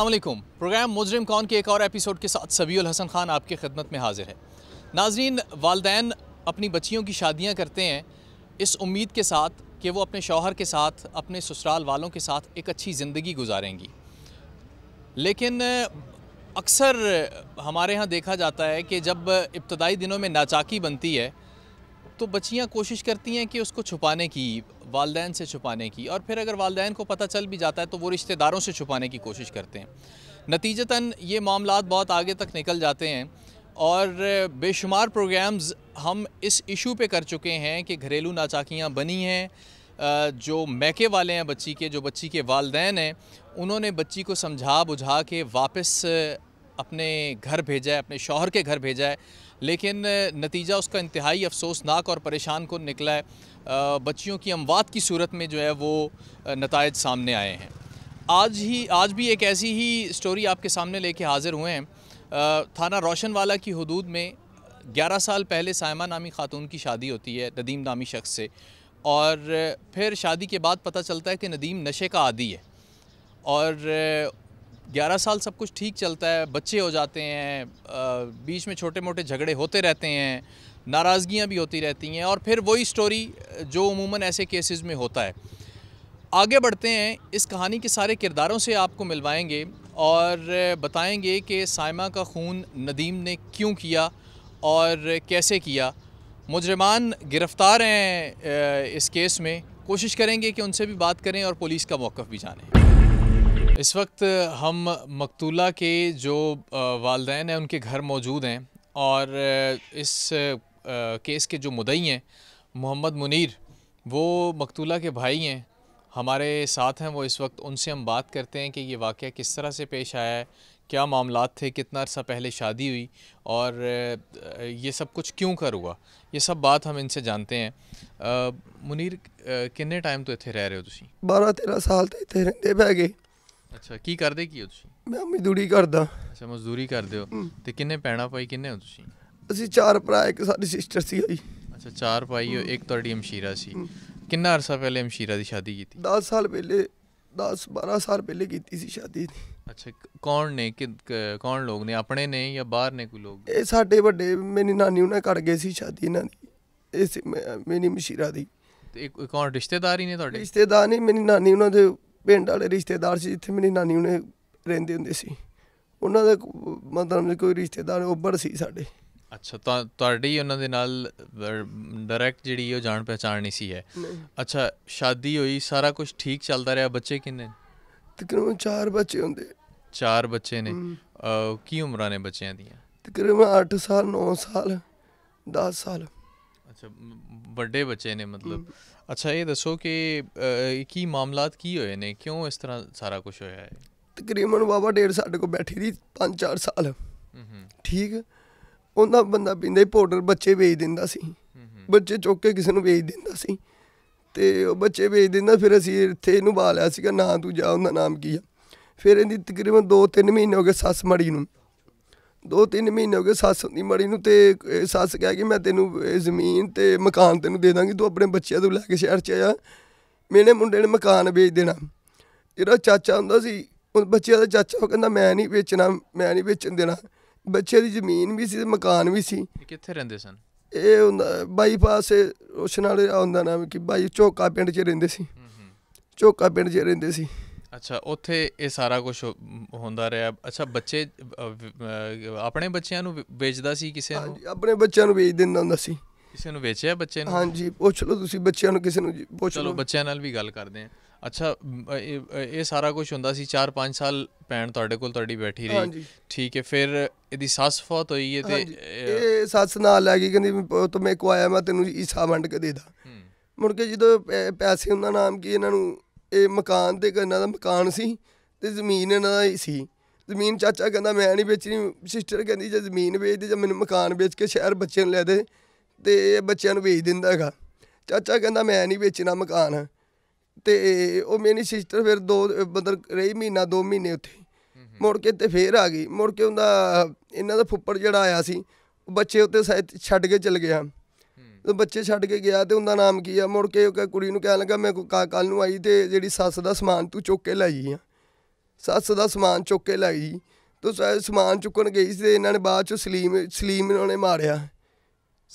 अल्लाम प्रोग्राम मुजरिम कौन के एक और एपिसोड के साथ सबील हसन ख़ान आपकी खिदमत में हाजिर है नाजरीन वालदेन अपनी बच्चियों की शादियाँ करते हैं इस उम्मीद के साथ कि वो अपने शौहर के साथ अपने ससुराल वालों के साथ एक अच्छी ज़िंदगी गुजारेंगी लेकिन अक्सर हमारे यहाँ देखा जाता है कि जब इब्तदाई दिनों में नाचाकी बनती है तो बच्चियाँ कोशिश करती हैं कि उसको छुपाने की वालदे से छुपाने की और फिर अगर वालदे को पता चल भी जाता है तो वो रिश्तेदारों से छुपाने की कोशिश करते हैं नतीजतन ये मामला बहुत आगे तक निकल जाते हैं और बेशुमार प्रोग्राम्स हम इस इशू पे कर चुके हैं कि घरेलू नाचाकियाँ बनी हैं जो मैके वाले हैं बच्ची के जो बच्ची के वालदेन हैं उन्होंने बच्ची को समझा बुझा के वापस अपने घर भेजा है अपने शोहर के घर भेजा है लेकिन नतीजा उसका इंतहाई अफसोसनाक और परेशान को निकला है बच्चियों की अमवात की सूरत में जो है वो नतज सामने आए हैं आज ही आज भी एक ऐसी ही स्टोरी आपके सामने लेके हाज़िर हुए हैं थाना वाला की हदूद में 11 साल पहले सायमा नामी खातून की शादी होती है नदीम नामी शख्स से और फिर शादी के बाद पता चलता है कि नदीम नशे का आदि है और 11 साल सब कुछ ठीक चलता है बच्चे हो जाते हैं बीच में छोटे मोटे झगड़े होते रहते हैं नाराज़गियाँ भी होती रहती हैं और फिर वही स्टोरी जो उमूमन ऐसे केसेस में होता है आगे बढ़ते हैं इस कहानी के सारे किरदारों से आपको मिलवाएंगे और बताएंगे कि साइमा का खून नदीम ने क्यों किया और कैसे किया मुजरमान गिरफ़्तार हैं इस केस में कोशिश करेंगे कि उनसे भी बात करें और पुलिस का मौक़ भी जानें इस वक्त हम मकतूला के जो वालदेन हैं उनके घर मौजूद हैं और इस केस के जो मुदई हैं मोहम्मद मुनीर वो मकतूला के भाई हैं हमारे साथ हैं वो इस वक्त उनसे हम बात करते हैं कि ये वाक़ किस तरह से पेश आया है क्या मामला थे कितना अर्सा पहले शादी हुई और ये सब कुछ क्यों कर हुआ ये सब बात हम इनसे जानते हैं आ, मुनीर किन्ने टाइम तो इतने रह रहे हो तुम बारह तेरह साल तो इतने रहते बह गए ਅੱਛਾ ਕੀ ਕਰਦੇ ਕੀ ਹੋ ਤੁਸੀਂ ਮੈਂ ਮਜ਼ਦੂਰੀ ਕਰਦਾ ਅੱਛਾ ਮਜ਼ਦੂਰੀ ਕਰਦੇ ਹੋ ਤੇ ਕਿੰਨੇ ਪੈਣਾ ਪਾਈ ਕਿੰਨੇ ਹੋ ਤੁਸੀਂ ਅਸੀਂ ਚਾਰ ਭਰਾ ਇੱਕ ਸਾਡੀ ਸਿਸਟਰ ਸੀ ਆਈ ਅੱਛਾ ਚਾਰ ਭਾਈ ਹੋ ਇੱਕ ਤੁਹਾਡੀ ਅਮਸ਼ੀਰਾ ਸੀ ਕਿੰਨਾ ਅਰਸਾ ਪਹਿਲੇ ਅਮਸ਼ੀਰਾ ਦੀ ਸ਼ਾਦੀ ਕੀਤੀ 10 ਸਾਲ ਪਹਿਲੇ 10 12 ਸਾਲ ਪਹਿਲੇ ਕੀਤੀ ਸੀ ਸ਼ਾਦੀ ਦੀ ਅੱਛਾ ਕੌਣ ਨੇ ਕਿ ਕੌਣ ਲੋਕ ਨੇ ਆਪਣੇ ਨੇ ਜਾਂ ਬਾਹਰ ਨੇ ਕੋਈ ਲੋਕ ਇਹ ਸਾਡੇ ਵੱਡੇ ਮੇਰੀ ਨਾਨੀ ਉਹਨਾਂ ਕਰ ਗਏ ਸੀ ਸ਼ਾਦੀ ਇਹਨਾਂ ਦੀ ਇਸ ਮੇਰੀ ਮਸ਼ੀਰਾ ਦੀ ਤੇ ਕੌਣ ਰਿਸ਼ਤੇਦਾਰ ਹੀ ਨੇ ਤੁਹਾਡੇ ਰਿਸ਼ਤੇਦਾਰ ਨਹੀਂ ਮੇਰੀ ਨਾਨੀ ਉਹਨਾਂ ਦੇ ਪਿੰਡ ਵਾਲੇ ਰਿਸ਼ਤੇਦਾਰ ਸੀ ਜਿੱਥੇ ਮੇਰੀ ਨਾਨੀ ਉਹਨੇ ਰਹਿੰਦੇ ਹੁੰਦੇ ਸੀ ਉਹਨਾਂ ਦਾ ਮਤਲਬ ਕੋਈ ਰਿਸ਼ਤੇਦਾਰ ਉੱਭਰ ਸੀ ਸਾਡੇ ਅੱਛਾ ਤਾਂ ਤੁਹਾਡੀ ਉਹਨਾਂ ਦੇ ਨਾਲ ਡਾਇਰੈਕਟ ਜਿਹੜੀ ਉਹ ਜਾਣ ਪਛਾਣ ਨਹੀਂ ਸੀ ਹੈ ਅੱਛਾ ਸ਼ਾਦੀ ਹੋਈ ਸਾਰਾ ਕੁਝ ਠੀਕ ਚੱਲਦਾ ਰਿਹਾ ਬੱਚੇ ਕਿੰਨੇ ਤਕਰੀਬਨ 4 ਬੱਚੇ ਹੁੰਦੇ 4 ਬੱਚੇ ਨੇ ਕੀ ਉਮਰਾਂ ਨੇ ਬੱਚਿਆਂ ਦੀਆਂ ਤਕਰੀਬਨ 8 ਸਾਲ 9 ਸਾਲ 10 ਸਾਲ ਅੱਛਾ ਵੱਡੇ ਬੱਚੇ ਨੇ ਮਤਲਬ ਅੱਛਾ ਇਹ ਦੱਸੋ ਕਿ ਕੀ ਮਾਮਲਾਤ ਕੀ ਹੋਏ ਨੇ ਕਿਉਂ ਇਸ ਤਰ੍ਹਾਂ ਸਾਰਾ ਕੁਝ ਹੋਇਆ ਹੈ ਤਕਰੀਬਨ ਬਾਬਾ ਡੇਢ ਸਾਡੇ ਕੋਲ ਬੈਠੀ ਦੀ 5-4 ਸਾਲ ਠੀਕ ਉਹਨਾਂ ਬੰਦਾ ਪਿੰਦੇ ਪਾਊਡਰ ਬੱਚੇ ਵੇਚ ਦਿੰਦਾ ਸੀ ਬੱਚੇ ਚੁੱਕ ਕੇ ਕਿਸੇ ਨੂੰ ਵੇਚ ਦਿੰਦਾ ਸੀ ਤੇ ਉਹ ਬੱਚੇ ਵੇਚ ਦਿੰਦਾ ਫਿਰ ਅਸੀਂ ਇੱਥੇ ਇਹਨੂੰ ਬਾ ਲਿਆ ਸੀਗਾ ਨਾ ਤੂੰ ਜਾ ਉਹਦਾ ਨਾਮ ਕੀ ਆ ਫਿਰ ਇਹਦੀ ਤਕਰੀਬਨ 2-3 ਮਹੀਨੇ ਹੋ ਗਏ ਸੱਸ ਮੜੀ ਨੂੰ ਦੋ ਤਿੰਨ ਮਹੀਨੇ ਹੋ ਗਏ ਸੱਸ ਦੀ ਮੜੀ ਨੂੰ ਤੇ ਸੱਸ ਕਹਿ ਗਈ ਮੈਂ ਤੈਨੂੰ ਇਹ ਜ਼ਮੀਨ ਤੇ ਮਕਾਨ ਤੈਨੂੰ ਦੇ ਦਾਂਗੀ ਤੂੰ ਆਪਣੇ ਬੱਚਿਆਂ ਤੋਂ ਲੈ ਕੇ ਸ਼ਹਿਰ 'ਚ ਆ ਮੇਰੇ ਮੁੰਡੇ ਨੇ ਮਕਾਨ ਵੇਚ ਦੇਣਾ ਜਿਹੜਾ ਚਾਚਾ ਹੁੰਦਾ ਸੀ ਉਹ ਬੱਚਿਆਂ ਦਾ ਚਾਚਾ ਉਹ ਕਹਿੰਦਾ ਮੈਂ ਨਹੀਂ ਵੇਚਣਾ ਮੈਂ ਨਹੀਂ ਵੇਚਣ ਦੇਣਾ ਬੱਚੇ ਦੀ ਜ਼ਮੀਨ ਵੀ ਸੀ ਤੇ ਮਕਾਨ ਵੀ ਸੀ ਕਿੱਥੇ ਰਹਿੰਦੇ ਸਨ ਇਹ ਹੁੰਦਾ ਬਾਈਪਾਸ ਰੋਸ਼ਨ ਵਾਲੇ ਆਉਂਦਾ ਨਾਮ ਕਿ ਬਾਈ ਚੋਕਾ ਪਿੰਡ 'ਚ ਰਹਿੰਦੇ ਸੀ ਚੋਕਾ ਪਿੰਡ 'ਚ ਰਹਿੰਦੇ ਸੀ ਅੱਛਾ ਉੱਥੇ ਇਹ ਸਾਰਾ ਕੁਝ ਹੁੰਦਾ ਰਿਹਾ ਅੱਛਾ ਬੱਚੇ ਆਪਣੇ ਬੱਚਿਆਂ ਨੂੰ ਵੇਚਦਾ ਸੀ ਕਿਸੇ ਨੂੰ ਹਾਂਜੀ ਆਪਣੇ ਬੱਚਿਆਂ ਨੂੰ ਵੇਚ ਦਿੰਦਾ ਹੁੰਦਾ ਸੀ ਕਿਸੇ ਨੂੰ ਵੇਚਿਆ ਬੱਚੇ ਨੂੰ ਹਾਂਜੀ ਪੁੱਛ ਲਓ ਤੁਸੀਂ ਬੱਚਿਆਂ ਨੂੰ ਕਿਸੇ ਨੂੰ ਪੁੱਛ ਲਓ ਚਲੋ ਬੱਚਿਆਂ ਨਾਲ ਵੀ ਗੱਲ ਕਰਦੇ ਆ ਅੱਛਾ ਇਹ ਸਾਰਾ ਕੁਝ ਹੁੰਦਾ ਸੀ 4-5 ਸਾਲ ਭੈਣ ਤੁਹਾਡੇ ਕੋਲ ਤੁਹਾਡੀ ਬੈਠੀ ਰਹੀ ਠੀਕ ਹੈ ਫਿਰ ਇਹਦੀ ਸੱਸ ਫੌਤ ਹੋਈ ਹੈ ਤੇ ਇਹ ਸੱਸ ਨਾਲ ਲੈ ਗਈ ਕਹਿੰਦੀ ਪੁੱਤ ਮੇਰੇ ਕੋ ਆਇਆ ਮੈਂ ਤੈਨੂੰ ਈਸਾ ਵੰਡ ਕੇ ਦੇ ਦਾਂ ਮੁੜ ਕੇ ਜਦੋਂ ਪੈਸੇ ਉਹਨਾਂ ਨਾਮ ਕੀ ਇਹਨਾਂ ਨੂੰ ਇਹ ਮਕਾਨ ਤੇ ਕਹਿੰਦਾ ਦਾ ਮਕਾਨ ਸੀ ਤੇ ਜ਼ਮੀਨ ਇਹਨਾਂ ਦਾ ਸੀ ਜ਼ਮੀਨ ਚਾਚਾ ਕਹਿੰਦਾ ਮੈਂ ਨਹੀਂ ਵੇਚਣੀ ਸਿਸਟਰ ਕਹਿੰਦੀ ਜੇ ਜ਼ਮੀਨ ਵੇਚ ਦੇ ਜਾਂ ਮੈਨੂੰ ਮਕਾਨ ਵੇਚ ਕੇ ਸ਼ਹਿਰ ਬੱਚਿਆਂ ਨੂੰ ਲੈ ਦੇ ਤੇ ਇਹ ਬੱਚਿਆਂ ਨੂੰ ਵੇਚ ਦਿੰਦਾ ਹੈਗਾ ਚਾਚਾ ਕਹਿੰਦਾ ਮੈਂ ਨਹੀਂ ਵੇਚਣਾ ਮਕਾਨ ਤੇ ਉਹ ਮੇਰੀ ਸਿਸਟਰ ਫਿਰ ਦੋ ਮਤਲਬ ਰਹੀ ਮਹੀਨਾ ਦੋ ਮਹੀਨੇ ਉੱਥੇ ਮੁੜ ਕੇ ਤੇ ਫੇਰ ਆ ਗਈ ਮੁੜ ਕੇ ਉਹਦਾ ਇਹਨਾਂ ਦਾ ਫੁੱਪੜ ਜਿਹੜਾ ਆਇਆ ਸੀ ਉਹ ਬੱਚੇ ਉੱਤੇ ਛੱਡ ਕੇ ਚਲ ਗਿਆ ਬੱਚੇ ਛੱਡ ਕੇ ਗਿਆ ਤੇ ਉਹਦਾ ਨਾਮ ਕੀ ਆ ਮੁੜ ਕੇ ਉਹ ਕੁੜੀ ਨੂੰ ਕਹਿਣ ਲੱਗਾ ਮੈਂ ਕੱਲ ਨੂੰ ਆਈ ਤੇ ਜਿਹੜੀ ਸੱਸ ਦਾ ਸਮਾਨ ਤੂੰ ਚੁੱਕ ਕੇ ਲੈ ਗਈ ਆ ਸੱਸ ਦਾ ਸਮਾਨ ਚੁੱਕ ਕੇ ਲੈ ਗਈ ਤੋ ਸਮਾਨ ਚੁੱਕਣ ਗਈ ਸੀ ਤੇ ਇਹਨਾਂ ਨੇ ਬਾਅਦ ਚ ਸਲੀਮ ਸਲੀਮ ਇਹਨਾਂ ਨੇ ਮਾਰਿਆ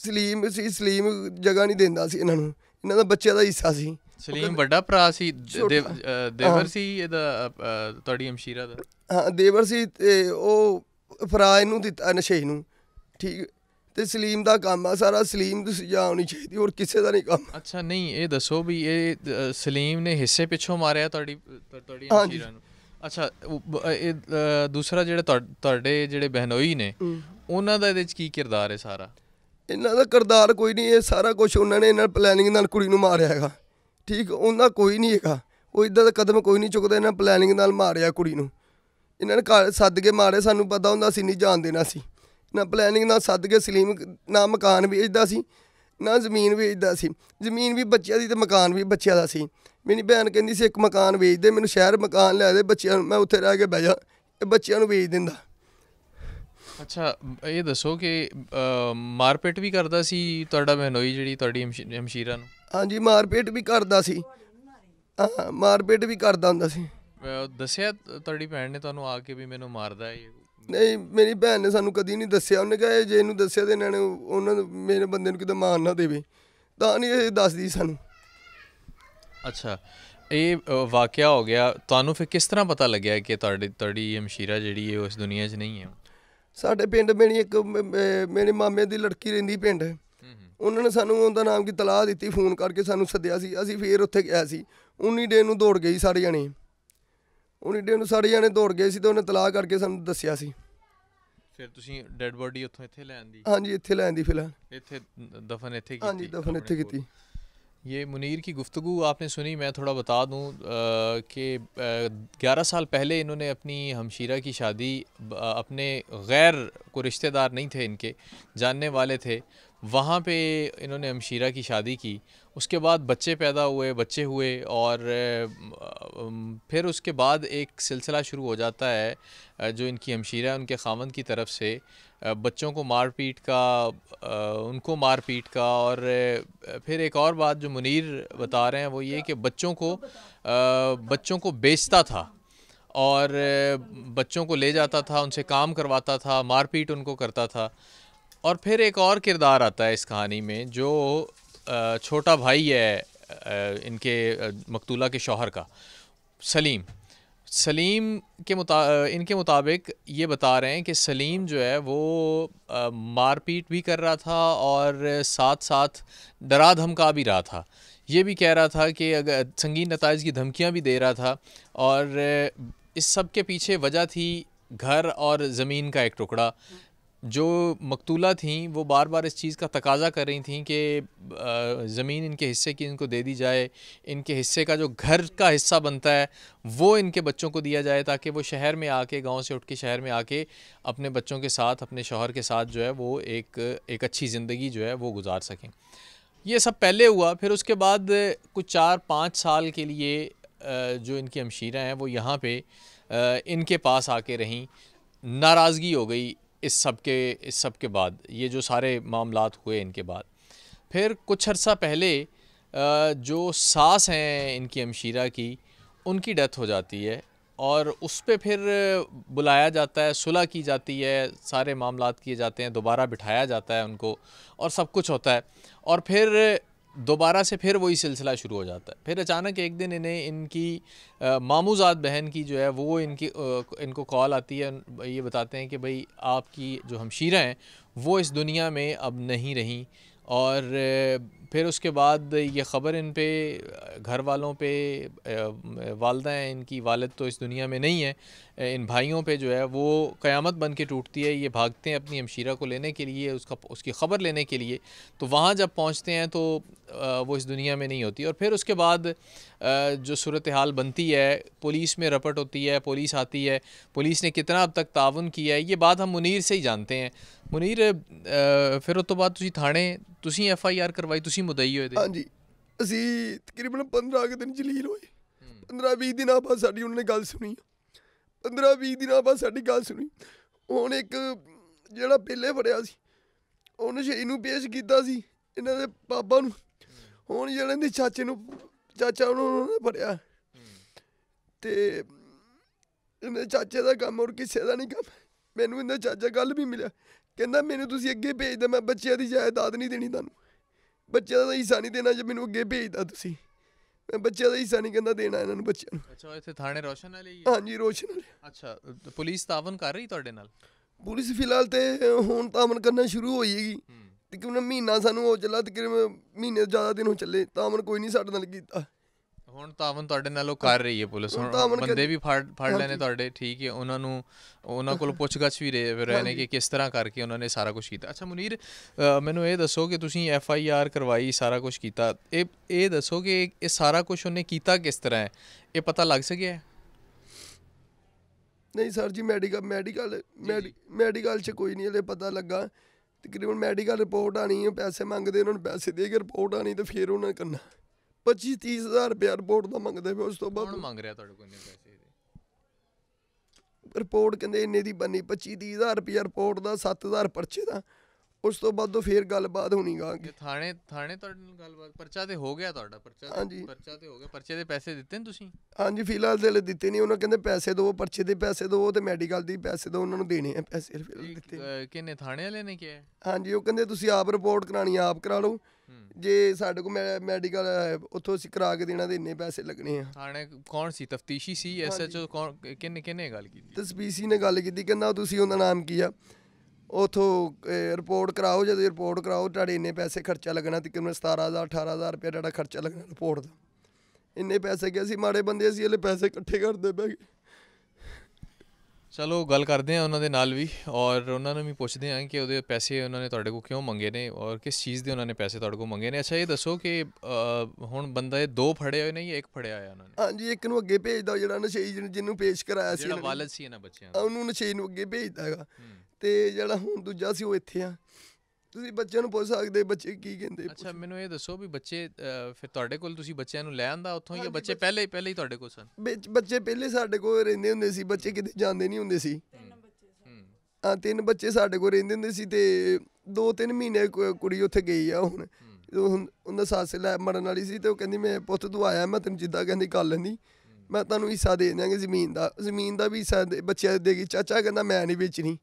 ਸਲੀਮ ਸੀ ਸਲੀਮ ਜਗ੍ਹਾ ਨਹੀਂ ਦਿੰਦਾ ਸੀ ਇਹਨਾਂ ਨੂੰ ਇਹਨਾਂ ਦਾ ਬੱਚਿਆਂ ਦਾ ਹਿੱਸਾ ਸੀ ਸਲੀਮ ਵੱਡਾ ਭਰਾ ਸੀ ਦੇਵਰ ਸੀ ਇਹਦਾ ਤੁਹਾਡੀ ਅਮਸ਼ੀਰਾ ਦਾ ਹਾਂ ਦੇਵਰ ਸੀ ਤੇ ਉਹ ਫਰਾ ਇਹਨੂੰ ਦਿੱਤਾ ਨਸ਼ੇ ਨੂੰ ਠੀਕ ਤੇ ਸਲੀਮ ਦਾ ਕੰਮ ਆ ਸਾਰਾ ਸਲੀਮ ਦੀ ਸਜ਼ਾ ਹੋਣੀ ਚਾਹੀਦੀ ਹੋਰ ਕਿਸੇ ਦਾ ਨਹੀਂ ਕੰਮ ਅੱਛਾ ਨਹੀਂ ਇਹ ਦੱਸੋ ਵੀ ਇਹ ਸਲੀਮ ਨੇ ਹਿੱਸੇ ਪਿੱਛੋਂ ਮਾਰਿਆ ਤੁਹਾਡੀ ਤੁਹਾਡੀ ਅਮੀਰਾਂ ਨੂੰ ਅੱਛਾ ਇਹ ਦੂਸਰਾ ਜਿਹੜਾ ਤੁਹਾਡੇ ਜਿਹੜੇ ਬਹਿਨੋਈ ਨੇ ਉਹਨਾਂ ਦਾ ਇਹਦੇ ਵਿੱਚ ਕੀ ਕਿਰਦਾਰ ਹੈ ਸਾਰਾ ਇਹਨਾਂ ਦਾ ਕਿਰਦਾਰ ਕੋਈ ਨਹੀਂ ਇਹ ਸਾਰਾ ਕੁਝ ਉਹਨਾਂ ਨੇ ਇਹਨਾਂ ਪਲੈਨਿੰਗ ਨਾਲ ਕੁੜੀ ਨੂੰ ਮਾਰਿਆ ਹੈਗਾ ਠੀਕ ਉਹਨਾਂ ਕੋਈ ਨਹੀਂ ਹੈਗਾ ਉਹ ਇਦਾਂ ਦਾ ਕਦਮ ਕੋਈ ਨਹੀਂ ਚੁੱਕਦਾ ਇਹਨਾਂ ਪਲੈਨਿੰਗ ਨਾਲ ਮਾਰਿਆ ਕੁੜੀ ਨੂੰ ਇਹਨਾਂ ਨੇ ਸੱਦ ਕੇ ਮਾਰੇ ਸਾਨੂੰ ਪਤਾ ਹੁੰਦਾ ਸੀ ਨਹੀਂ ਜਾਣ ਦੇਣਾ ਸੀ ਨਾ ਪਲੈਨਿੰਗ ਨਾ ਸੱਦ ਕੇ ਸਲੀਮ ਨਾ ਮਕਾਨ ਵੇਚਦਾ ਸੀ ਨਾ ਜ਼ਮੀਨ ਵੇਚਦਾ ਸੀ ਜ਼ਮੀਨ ਵੀ ਬੱਚਿਆਂ ਦੀ ਤੇ ਮਕਾਨ ਵੀ ਬੱਚਿਆਂ ਦਾ ਸੀ ਮੇਰੀ ਭੈਣ ਕਹਿੰਦੀ ਸੀ ਇੱਕ ਮਕਾਨ ਵੇਚ ਦੇ ਮੈਨੂੰ ਸ਼ਹਿਰ ਮਕਾਨ ਲੈ ਦੇ ਬੱਚਿਆਂ ਨੂੰ ਮੈਂ ਉੱਥੇ ਰਹਿ ਕੇ ਬਹਿ ਜਾ ਇਹ ਬੱਚਿਆਂ ਨੂੰ ਵੇਚ ਦਿੰਦਾ ਅੱਛਾ ਇਹ ਦੱਸੋ ਕਿ ਮਾਰਪੇਟ ਵੀ ਕਰਦਾ ਸੀ ਤੁਹਾਡਾ ਮਹਿਨੋਈ ਜਿਹੜੀ ਤੁਹਾਡੀ ਹਮਸ਼ੀਰਾ ਨੂੰ ਹਾਂਜੀ ਮਾਰਪੇਟ ਵੀ ਕਰਦਾ ਸੀ ਹਾਂ ਮਾਰਪੇਟ ਵੀ ਕਰਦਾ ਹੁੰਦਾ ਸੀ ਦੱਸਿਆ ਤੁਹਾਡੀ ਭੈਣ ਨੇ ਤੁਹਾਨੂੰ ਆ ਕੇ ਵੀ ਮੈਨੂੰ ਮਾਰਦਾ ਹੈ ਨਹੀਂ ਮੇਰੀ ਭੈਣ ਨੇ ਸਾਨੂੰ ਕਦੀ ਨਹੀਂ ਦੱਸਿਆ ਉਹਨੇ ਕਿਹਾ ਜੇ ਇਹਨੂੰ ਦੱਸਿਆ ਤੇ ਇਹਨਾਂ ਉਹਨਾਂ ਮੇਰੇ ਬੰਦੇ ਨੂੰ ਕਿਤੇ ਮਾਰ ਨਾ ਦੇਵੇ ਤਾਂ ਨਹੀਂ ਇਹ ਦੱਸਦੀ ਸਾਨੂੰ ਅੱਛਾ ਇਹ ਵਾਕਿਆ ਹੋ ਗਿਆ ਤੁਹਾਨੂੰ ਫਿਰ ਕਿਸ ਤਰ੍ਹਾਂ ਪਤਾ ਲੱਗਿਆ ਕਿ ਤੁਹਾਡੀ ਤੁਹਾਡੀ ਇਹ ਮਸ਼ੀਰਾ ਜਿਹੜੀ ਹੈ ਉਹ ਇਸ ਦੁਨੀਆ 'ਚ ਨਹੀਂ ਹੈ ਸਾਡੇ ਪਿੰਡ ਮੇਰੀ ਇੱਕ ਮੇਰੇ ਮਾਮੇ ਦੀ ਲੜਕੀ ਰਹਿੰਦੀ ਪਿੰਡ ਉਹਨਾਂ ਨੇ ਸਾਨੂੰ ਉਹਦਾ ਨਾਮ ਕੀ ਤਲਾਹ ਦਿੱਤੀ ਫੋਨ ਕਰਕੇ ਸਾਨੂੰ ਸੱਦਿਆ ਸੀ ਅਸੀਂ ਫੇਰ ਉੱਥੇ ਗਿਆ ਸੀ 19 ਦਿਨ ਨੂੰ ਦੌੜ ਗਈ ਸਾਰੇ ਜਣੇ ਉਹਨੇ ਡੇ ਨੂੰ ਸਾਰੇ ਜਾਣੇ ਦੌੜ ਗਏ ਸੀ ਤੇ ਉਹਨੇ ਤਲਾਕ ਕਰਕੇ ਸਾਨੂੰ ਦੱਸਿਆ ਸੀ ਫਿਰ ਤੁਸੀਂ ਡੈੱਡ ਬੋਡੀ ਉੱਥੋਂ ਇੱਥੇ ਲੈ ਆਂਦੀ ਹਾਂਜੀ ਇੱਥੇ ਲੈ ਆਂਦੀ ਫਿਲਹਾਲ ਇੱਥੇ ਦਫਨ ਇੱਥੇ ਕੀਤੀ ਹਾਂਜੀ ਦਫਨ ਇੱਥੇ ਕੀਤੀ ये मुनीर की गुफ्तु आपने सुनी मैं थोड़ा बता दूं कि 11 साल पहले इन्होंने अपनी हमशीरा की शादी अपने गैर को रिश्तेदार नहीं थे इनके जानने वाले थे वहाँ पे इन्होंने अमशीरा की शादी की उसके बाद बच्चे पैदा हुए बच्चे हुए और फिर उसके बाद एक सिलसिला शुरू हो जाता है जो इनकी अमशीरा है उनके खामन की तरफ से बच्चों को मार पीट का उनको मार पीट का और फिर एक और बात जो मुनीर बता रहे हैं वो ये कि बच्चों को बच्चों को बेचता था और बच्चों को ले जाता था उनसे काम करवाता था मारपीट उनको करता था और फिर एक और किरदार आता है इस कहानी में जो छोटा भाई है इनके मकतूला के शौहर का सलीम सलीम के मुता इनके मुताबिक ये बता रहे हैं कि सलीम जो है वो मारपीट भी कर रहा था और साथ साथ डरा धमका भी रहा था ये भी कह रहा था कि अगर संगीन नतज की धमकियाँ भी दे रहा था और इस सब के पीछे वजह थी घर और ज़मीन का एक टुकड़ा जो मकतूला थीं वो बार बार इस चीज़ का तकाजा कर रही थीं कि ज़मीन इनके हिस्से की इनको दे दी जाए इनके हिस्से का जो घर का हिस्सा बनता है वो इनके बच्चों को दिया जाए ताकि वो शहर में आके गांव से उठ के शहर में आके अपने बच्चों के साथ अपने शोहर के साथ जो है वो एक एक अच्छी ज़िंदगी जो है वो गुजार सकें ये सब पहले हुआ फिर उसके बाद कुछ चार पाँच साल के लिए जो इनकी हमशीरा हैं वो यहाँ पर इनके पास आके रहीं नाराज़गी हो गई इस सब के इस सब के बाद ये जो सारे मामला हुए इनके बाद फिर कुछ अर्सा पहले जो सास हैं इनकी अमशीरा की उनकी डेथ हो जाती है और उस पर फिर बुलाया जाता है सुलह की जाती है सारे मामला किए जाते हैं दोबारा बिठाया जाता है उनको और सब कुछ होता है और फिर दोबारा से फिर वही सिलसिला शुरू हो जाता है फिर अचानक एक दिन इन्हें इनकी मामूजात बहन की जो है वो इनकी इनको कॉल आती है ये बताते हैं कि भाई आपकी जो हमशीरा हैं वो इस दुनिया में अब नहीं रहीं और फिर उसके बाद ये ख़बर इन पे घर वालों पे वालदा हैं इनकी वालद तो इस दुनिया में नहीं है इन भाइयों पे जो है वो क़यामत बन के टूटती है ये भागते हैं अपनी हमशीरा को लेने के लिए उसका उसकी ख़बर लेने के लिए तो वहाँ जब पहुँचते हैं तो वो इस दुनिया में नहीं होती और फिर उसके बाद जो सूरत हाल बनती है पुलिस में रपट होती है पुलिस आती है पुलिस ने कितना अब तक ताउन किया है ये बात हम मुनीर से ही जानते हैं मुनीर फिर तो बाद थाने तुम एफ आई आर करवाई तुम मुदई हुए हाँ जी ਹਾਂਜੀ तकरीबन पंद्रह दिन जलील ਦਿਨ हम्म। पंद्रह भी दिन आप गल सुनी 15-20 ਦਿਨਾਂ ਬਾਅਦ ਸਾਡੀ ਗੱਲ ਸੁਣੀ ਹੁਣ ਇੱਕ ਜਿਹੜਾ ਪਹਿਲੇ ਫੜਿਆ ਸੀ ਉਹਨੇ ਸ਼ੇ ਨੂੰ ਪੇਸ਼ ਕੀਤਾ ਸੀ ਇਹਨਾਂ ਦੇ ਪਾਪਾ ਨੂੰ ਹੁਣ ਜਿਹੜੇ ਦੇ ਚਾਚੇ ਨੂੰ ਚਾਚਾ ਉਹਨੂੰ ਨੇ ਫੜਿਆ ਤੇ ਇਹਨੇ ਚਾਚੇ ਦਾ ਕੰਮ ਹੋਰ ਕਿਸੇ ਦਾ ਨਹੀਂ ਕੰਮ ਮੈਨੂੰ ਇਹਨਾਂ ਚਾਚਾ ਗੱਲ ਵੀ ਮਿਲਿਆ ਕਹਿੰਦਾ ਮੈਨੂੰ ਤੁਸੀਂ ਅੱਗੇ ਭੇਜਦਾ ਮੈਂ ਬੱਚਿਆਂ ਦੀ ਜਾਇਦਾਦ ਨਹੀਂ ਦੇਣੀ ਤੁਹਾਨੂੰ ਬੱਚਿਆਂ ਦਾ ਹਿੱਸਾ ਨਹੀਂ ਦੇਣਾ ਜੇ ਮੈਨੂੰ ਅੱਗੇ ਭੇਜਦਾ ਤੁਸੀਂ ਮੈਂ ਬੱਚਿਆਂ ਦਾ ਹਿੱਸਾ ਨਹੀਂ ਕਹਿੰਦਾ ਦੇਣਾ ਇਹਨਾਂ ਨੂੰ ਬੱਚਿਆਂ ਨੂੰ ਅੱਛਾ ਇੱਥੇ ਥਾਣੇ ਰੋਸ਼ਨ ਵਾਲੇ ਹੀ ਹਾਂਜੀ ਰੋਸ਼ਨ ਵਾਲੇ ਅੱਛਾ ਪੁਲਿਸ ਤਾਵਨ ਕਰ ਰਹੀ ਤੁਹਾਡੇ ਨਾਲ ਪੁਲਿਸ ਫਿਲਹਾਲ ਤੇ ਹੁਣ ਤਾਵਨ ਕਰਨਾ ਸ਼ੁਰੂ ਹੋਈ ਹੈਗੀ ਨਾ ਮਹੀਨਾ ਸਾਨੂੰ ਹੋ ਚੱਲਾ ਕਿ ਮਹੀਨੇ ਜ਼ਿਆਦਾ ਦਿਨ ਹੋ ਚੱਲੇ ਤਾਵਨ ਕੋਈ ਨਹੀਂ ਸਾਡੇ ਨਾਲ ਕੀਤਾ ਹੁਣ ਤਾਂ ਤਾਵਨ ਤੁਹਾਡੇ ਨਾਲ ਉਹ ਕਰ ਰਹੀ ਹੈ ਪੁਲਿਸ ਹੁਣ ਬੰਦੇ ਵੀ ਫੜ ਫੜ ਲੈਣੇ ਤੁਹਾਡੇ ਠੀਕ ਹੈ ਉਹਨਾਂ ਨੂੰ ਉਹਨਾਂ ਕੋਲ ਪੁੱਛਗਛ ਵੀ ਰਹੇ ਰਹੇ ਨੇ ਕਿ ਕਿਸ ਤਰ੍ਹਾਂ ਕਰਕੇ ਉਹਨਾਂ ਨੇ ਸਾਰਾ ਕੁਝ ਕੀਤਾ ਅੱਛਾ ਮੁਨੀਰ ਮੈਨੂੰ ਇਹ ਦੱਸੋ ਕਿ ਤੁਸੀਂ ਐਫ ਆਈ ਆਰ ਕਰਵਾਈ ਸਾਰਾ ਕੁਝ ਕੀਤਾ ਇਹ ਇਹ ਦੱਸੋ ਕਿ ਇਹ ਸਾਰਾ ਕੁਝ ਉਹਨੇ ਕੀਤਾ ਕਿਸ ਤਰ੍ਹਾਂ ਹੈ ਇਹ ਪਤਾ ਲੱਗ ਸਕਿਆ ਨਹੀਂ ਸਰ ਜੀ ਮੈਡੀਕਲ ਮੈਡੀਕਲ ਮੈਡੀਕਲ 'ਚ ਕੋਈ ਨਹੀਂ ਹਲੇ ਪਤਾ ਲੱਗਾ ਤਕਰੀਬਨ ਮੈਡੀਕਲ ਰਿਪੋਰਟ ਆਣੀ ਹੈ ਪੈਸੇ ਮੰਗਦੇ ਉਹਨਾਂ ਨੂੰ ਪੈਸੇ ਦੇ ਕੇ ਰਿਪੋਰਟ ਆਣੀ ਤੇ ਫਿਰ ਉਹਨਾਂ ਕਰਨਾ 25 30000 ਰੁਪਏ ਰਿਪੋਰਟ ਦਾ ਮੰਗਦੇ ਪਏ ਉਸ ਤੋਂ ਕੌਣ ਮੰਗ ਰਿਹਾ ਤੁਹਾਡੇ ਕੋਲ ਇੰਨੇ ਪੈਸੇ ਦੇ ਰਿਪੋਰਟ ਕਹਿੰਦੇ ਇੰਨੇ ਦੀ ਬਣੀ 25 30000 ਰੁਪਏ ਰਿਪੋਰਟ ਦਾ 7000 ਪਰਚੇ ਦਾ ਉਸ ਤੋਂ ਬਾਅਦ ਤੋਂ ਫੇਰ ਗੱਲਬਾਤ ਹੋਣੀ ਕਿ ਥਾਣੇ ਥਾਣੇ ਤੁਹਾਡੇ ਨਾਲ ਗੱਲਬਾਤ ਪਰਚਾ ਤੇ ਹੋ ਗਿਆ ਤੁਹਾਡਾ ਪਰਚਾ ਪਰਚਾ ਤੇ ਹੋ ਗਿਆ ਪਰਚੇ ਦੇ ਪੈਸੇ ਦਿੱਤੇ ਨੇ ਤੁਸੀਂ ਹਾਂਜੀ ਫਿਲਹਾਲ ਦੇ ਦਿੱਤੇ ਨਹੀਂ ਉਹਨਾਂ ਕਹਿੰਦੇ ਪੈਸੇ ਦਿਓ ਪਰਚੇ ਦੇ ਪੈਸੇ ਦਿਓ ਤੇ ਮੈਡੀਕਲ ਦੀ ਪੈਸੇ ਦਿਓ ਉਹਨਾਂ ਨੂੰ ਦੇਣੇ ਆ ਪੈਸੇ ਫਿਲਹਾਲ ਦਿੱਤੇ ਕਿਨੇ ਥਾਣੇ ਵਾਲੇ ਨੇ ਕਿਹਾ ਹਾਂਜੀ ਉਹ ਕਹਿੰਦੇ ਤੁਸੀਂ ਆਪ ਰਿਪੋਰਟ ਕਰਾਣੀ ਆਪ ਕਰਾ ਲਓ ਜੇ ਸਾਡੇ ਕੋਲ ਮੈਡੀਕਲ ਉੱਥੋਂ ਅਸੀਂ ਕਰਾ ਕੇ ਦੇਣਾ ਤੇ ਇੰਨੇ ਪੈਸੇ ਲੱਗਣੇ ਆ ਥਾਣੇ ਕੌਣ ਸੀ ਤਫਤੀਸ਼ੀ ਸੀ ਐਸਐਚਓ ਕੌਣ ਕਿਨੇ ਕਿਨੇ ਗੱਲ ਕੀਤੀ ਤਸਬੀਸੀ ਨੇ ਗੱਲ ਕੀਤੀ ਕਹਿੰਦਾ ਤੁਸੀਂ ਉਹਦਾ ਨਾਮ ਕੀ ਆ ਉਥੋਂ ਰਿਪੋਰਟ ਕਰਾਓ ਜਦੋਂ ਰਿਪੋਰਟ ਕਰਾਓ ਤੁਹਾਡੇ ਇੰਨੇ ਪੈਸੇ ਖਰਚਾ ਲੱਗਣਾ ਤਕਰੀਬਨ 17000 18000 ਰੁਪਏ ਤੁਹਾਡਾ ਖਰਚਾ ਲੱਗਣਾ ਰਿਪੋਰਟ ਦਾ ਇੰਨੇ ਪੈਸੇ ਕਿ ਅਸੀਂ ਮਾੜੇ ਬੰਦੇ ਅਸੀਂ ਇਹਲੇ ਪੈਸੇ ਇਕੱਠੇ ਕਰਦੇ ਬੈਗੇ ਚਲੋ ਗੱਲ ਕਰਦੇ ਆ ਉਹਨਾਂ ਦੇ ਨਾਲ ਵੀ ਔਰ ਉਹਨਾਂ ਨੂੰ ਵੀ ਪੁੱਛਦੇ ਆ ਕਿ ਉਹਦੇ ਪੈਸੇ ਉਹਨਾਂ ਨੇ ਤੁਹਾਡੇ ਕੋਲ ਕਿਉਂ ਮੰਗੇ ਨੇ ਔਰ ਕਿਸ ਚੀਜ਼ ਦੇ ਉਹਨਾਂ ਨੇ ਪੈਸੇ ਤੁਹਾਡੇ ਕੋਲ ਮੰਗੇ ਨੇ ਅੱਛਾ ਇਹ ਦੱਸੋ ਕਿ ਹੁਣ ਬੰਦਾ ਇਹ ਦੋ ਫੜੇ ਹੋਏ ਨਹੀਂ ਇੱਕ ਫੜਿਆ ਆ ਉਹਨਾਂ ਨੇ ਹਾਂਜੀ ਇੱਕ ਨੂੰ ਅੱਗੇ ਭੇਜਦਾ ਜਿਹੜਾ ਨਸ਼ੇਈ ਜਿਹਨੂੰ ਪੇਸ਼ ਕਰਾਇਆ ਸੀ ਜਿਹੜਾ ਵਾਲਦ ਸੀ ਇਹਨਾਂ ਬੱਚਿਆਂ ਦਾ ਉਹਨੂੰ ਨਸ਼ੇਈ ਨੂੰ ਅੱਗੇ ਭੇਜਦਾ ਹੈਗਾ ਤੇ ਜਿਹੜਾ ਹੁਣ ਦੂਜਾ ਸੀ ਉਹ ਇੱਥੇ ਆ ਤੁਸੀਂ ਬੱਚਿਆਂ ਨੂੰ ਪੁੱਛ ਸਕਦੇ ਬੱਚੇ ਕੀ ਕਹਿੰਦੇ ਅੱਛਾ ਮੈਨੂੰ ਇਹ ਦੱਸੋ ਵੀ ਬੱਚੇ ਫਿਰ ਤੁਹਾਡੇ ਕੋਲ ਤੁਸੀਂ ਬੱਚਿਆਂ ਨੂੰ ਲੈ ਆਂਦਾ ਉੱਥੋਂ ਜਾਂ ਬੱਚੇ ਪਹਿਲੇ ਹੀ ਪਹਿਲੇ ਹੀ ਤੁਹਾਡੇ ਕੋਲ ਸਨ ਬੱਚੇ ਪਹਿਲੇ ਸਾਡੇ ਕੋਲ ਰਹਿੰਦੇ ਹੁੰਦੇ ਸੀ ਬੱਚੇ ਕਿਤੇ ਜਾਂਦੇ ਨਹੀਂ ਹੁੰਦੇ ਸੀ ਹਾਂ ਤਿੰਨ ਬੱਚੇ ਸਾਡੇ ਕੋਲ ਰਹਿੰਦੇ ਹੁੰਦੇ ਸੀ ਤੇ ਦੋ ਤਿੰਨ ਮਹੀਨੇ ਕੁੜੀ ਉੱਥੇ ਗਈ ਆ ਹੁਣ ਉਹਨਾਂ ਸਾਸੇ ਲੈ ਮਰਨ ਵਾਲੀ ਸੀ ਤੇ ਉਹ ਕਹਿੰਦੀ ਮੈਂ ਪੁੱਤ ਤੂੰ ਆਇਆ ਮੈਂ ਤੈਨੂੰ ਜਿੱਦਾਂ ਕਹਿੰਦੀ ਕਰ ਲੈਂਦੀ ਮੈਂ ਤੁਹਾਨੂੰ ਹਿੱਸਾ ਦੇ ਦਿਆਂਗੇ ਜ਼ਮੀਨ ਦਾ ਜ਼ਮੀਨ ਦਾ ਵੀ ਹਿੱਸਾ ਬੱਚਿਆਂ ਦੇ ਦੇਗੀ ਚਾਚਾ ਕਹਿੰਦਾ ਮੈਂ ਨਹੀਂ ਵੇਚਣੀ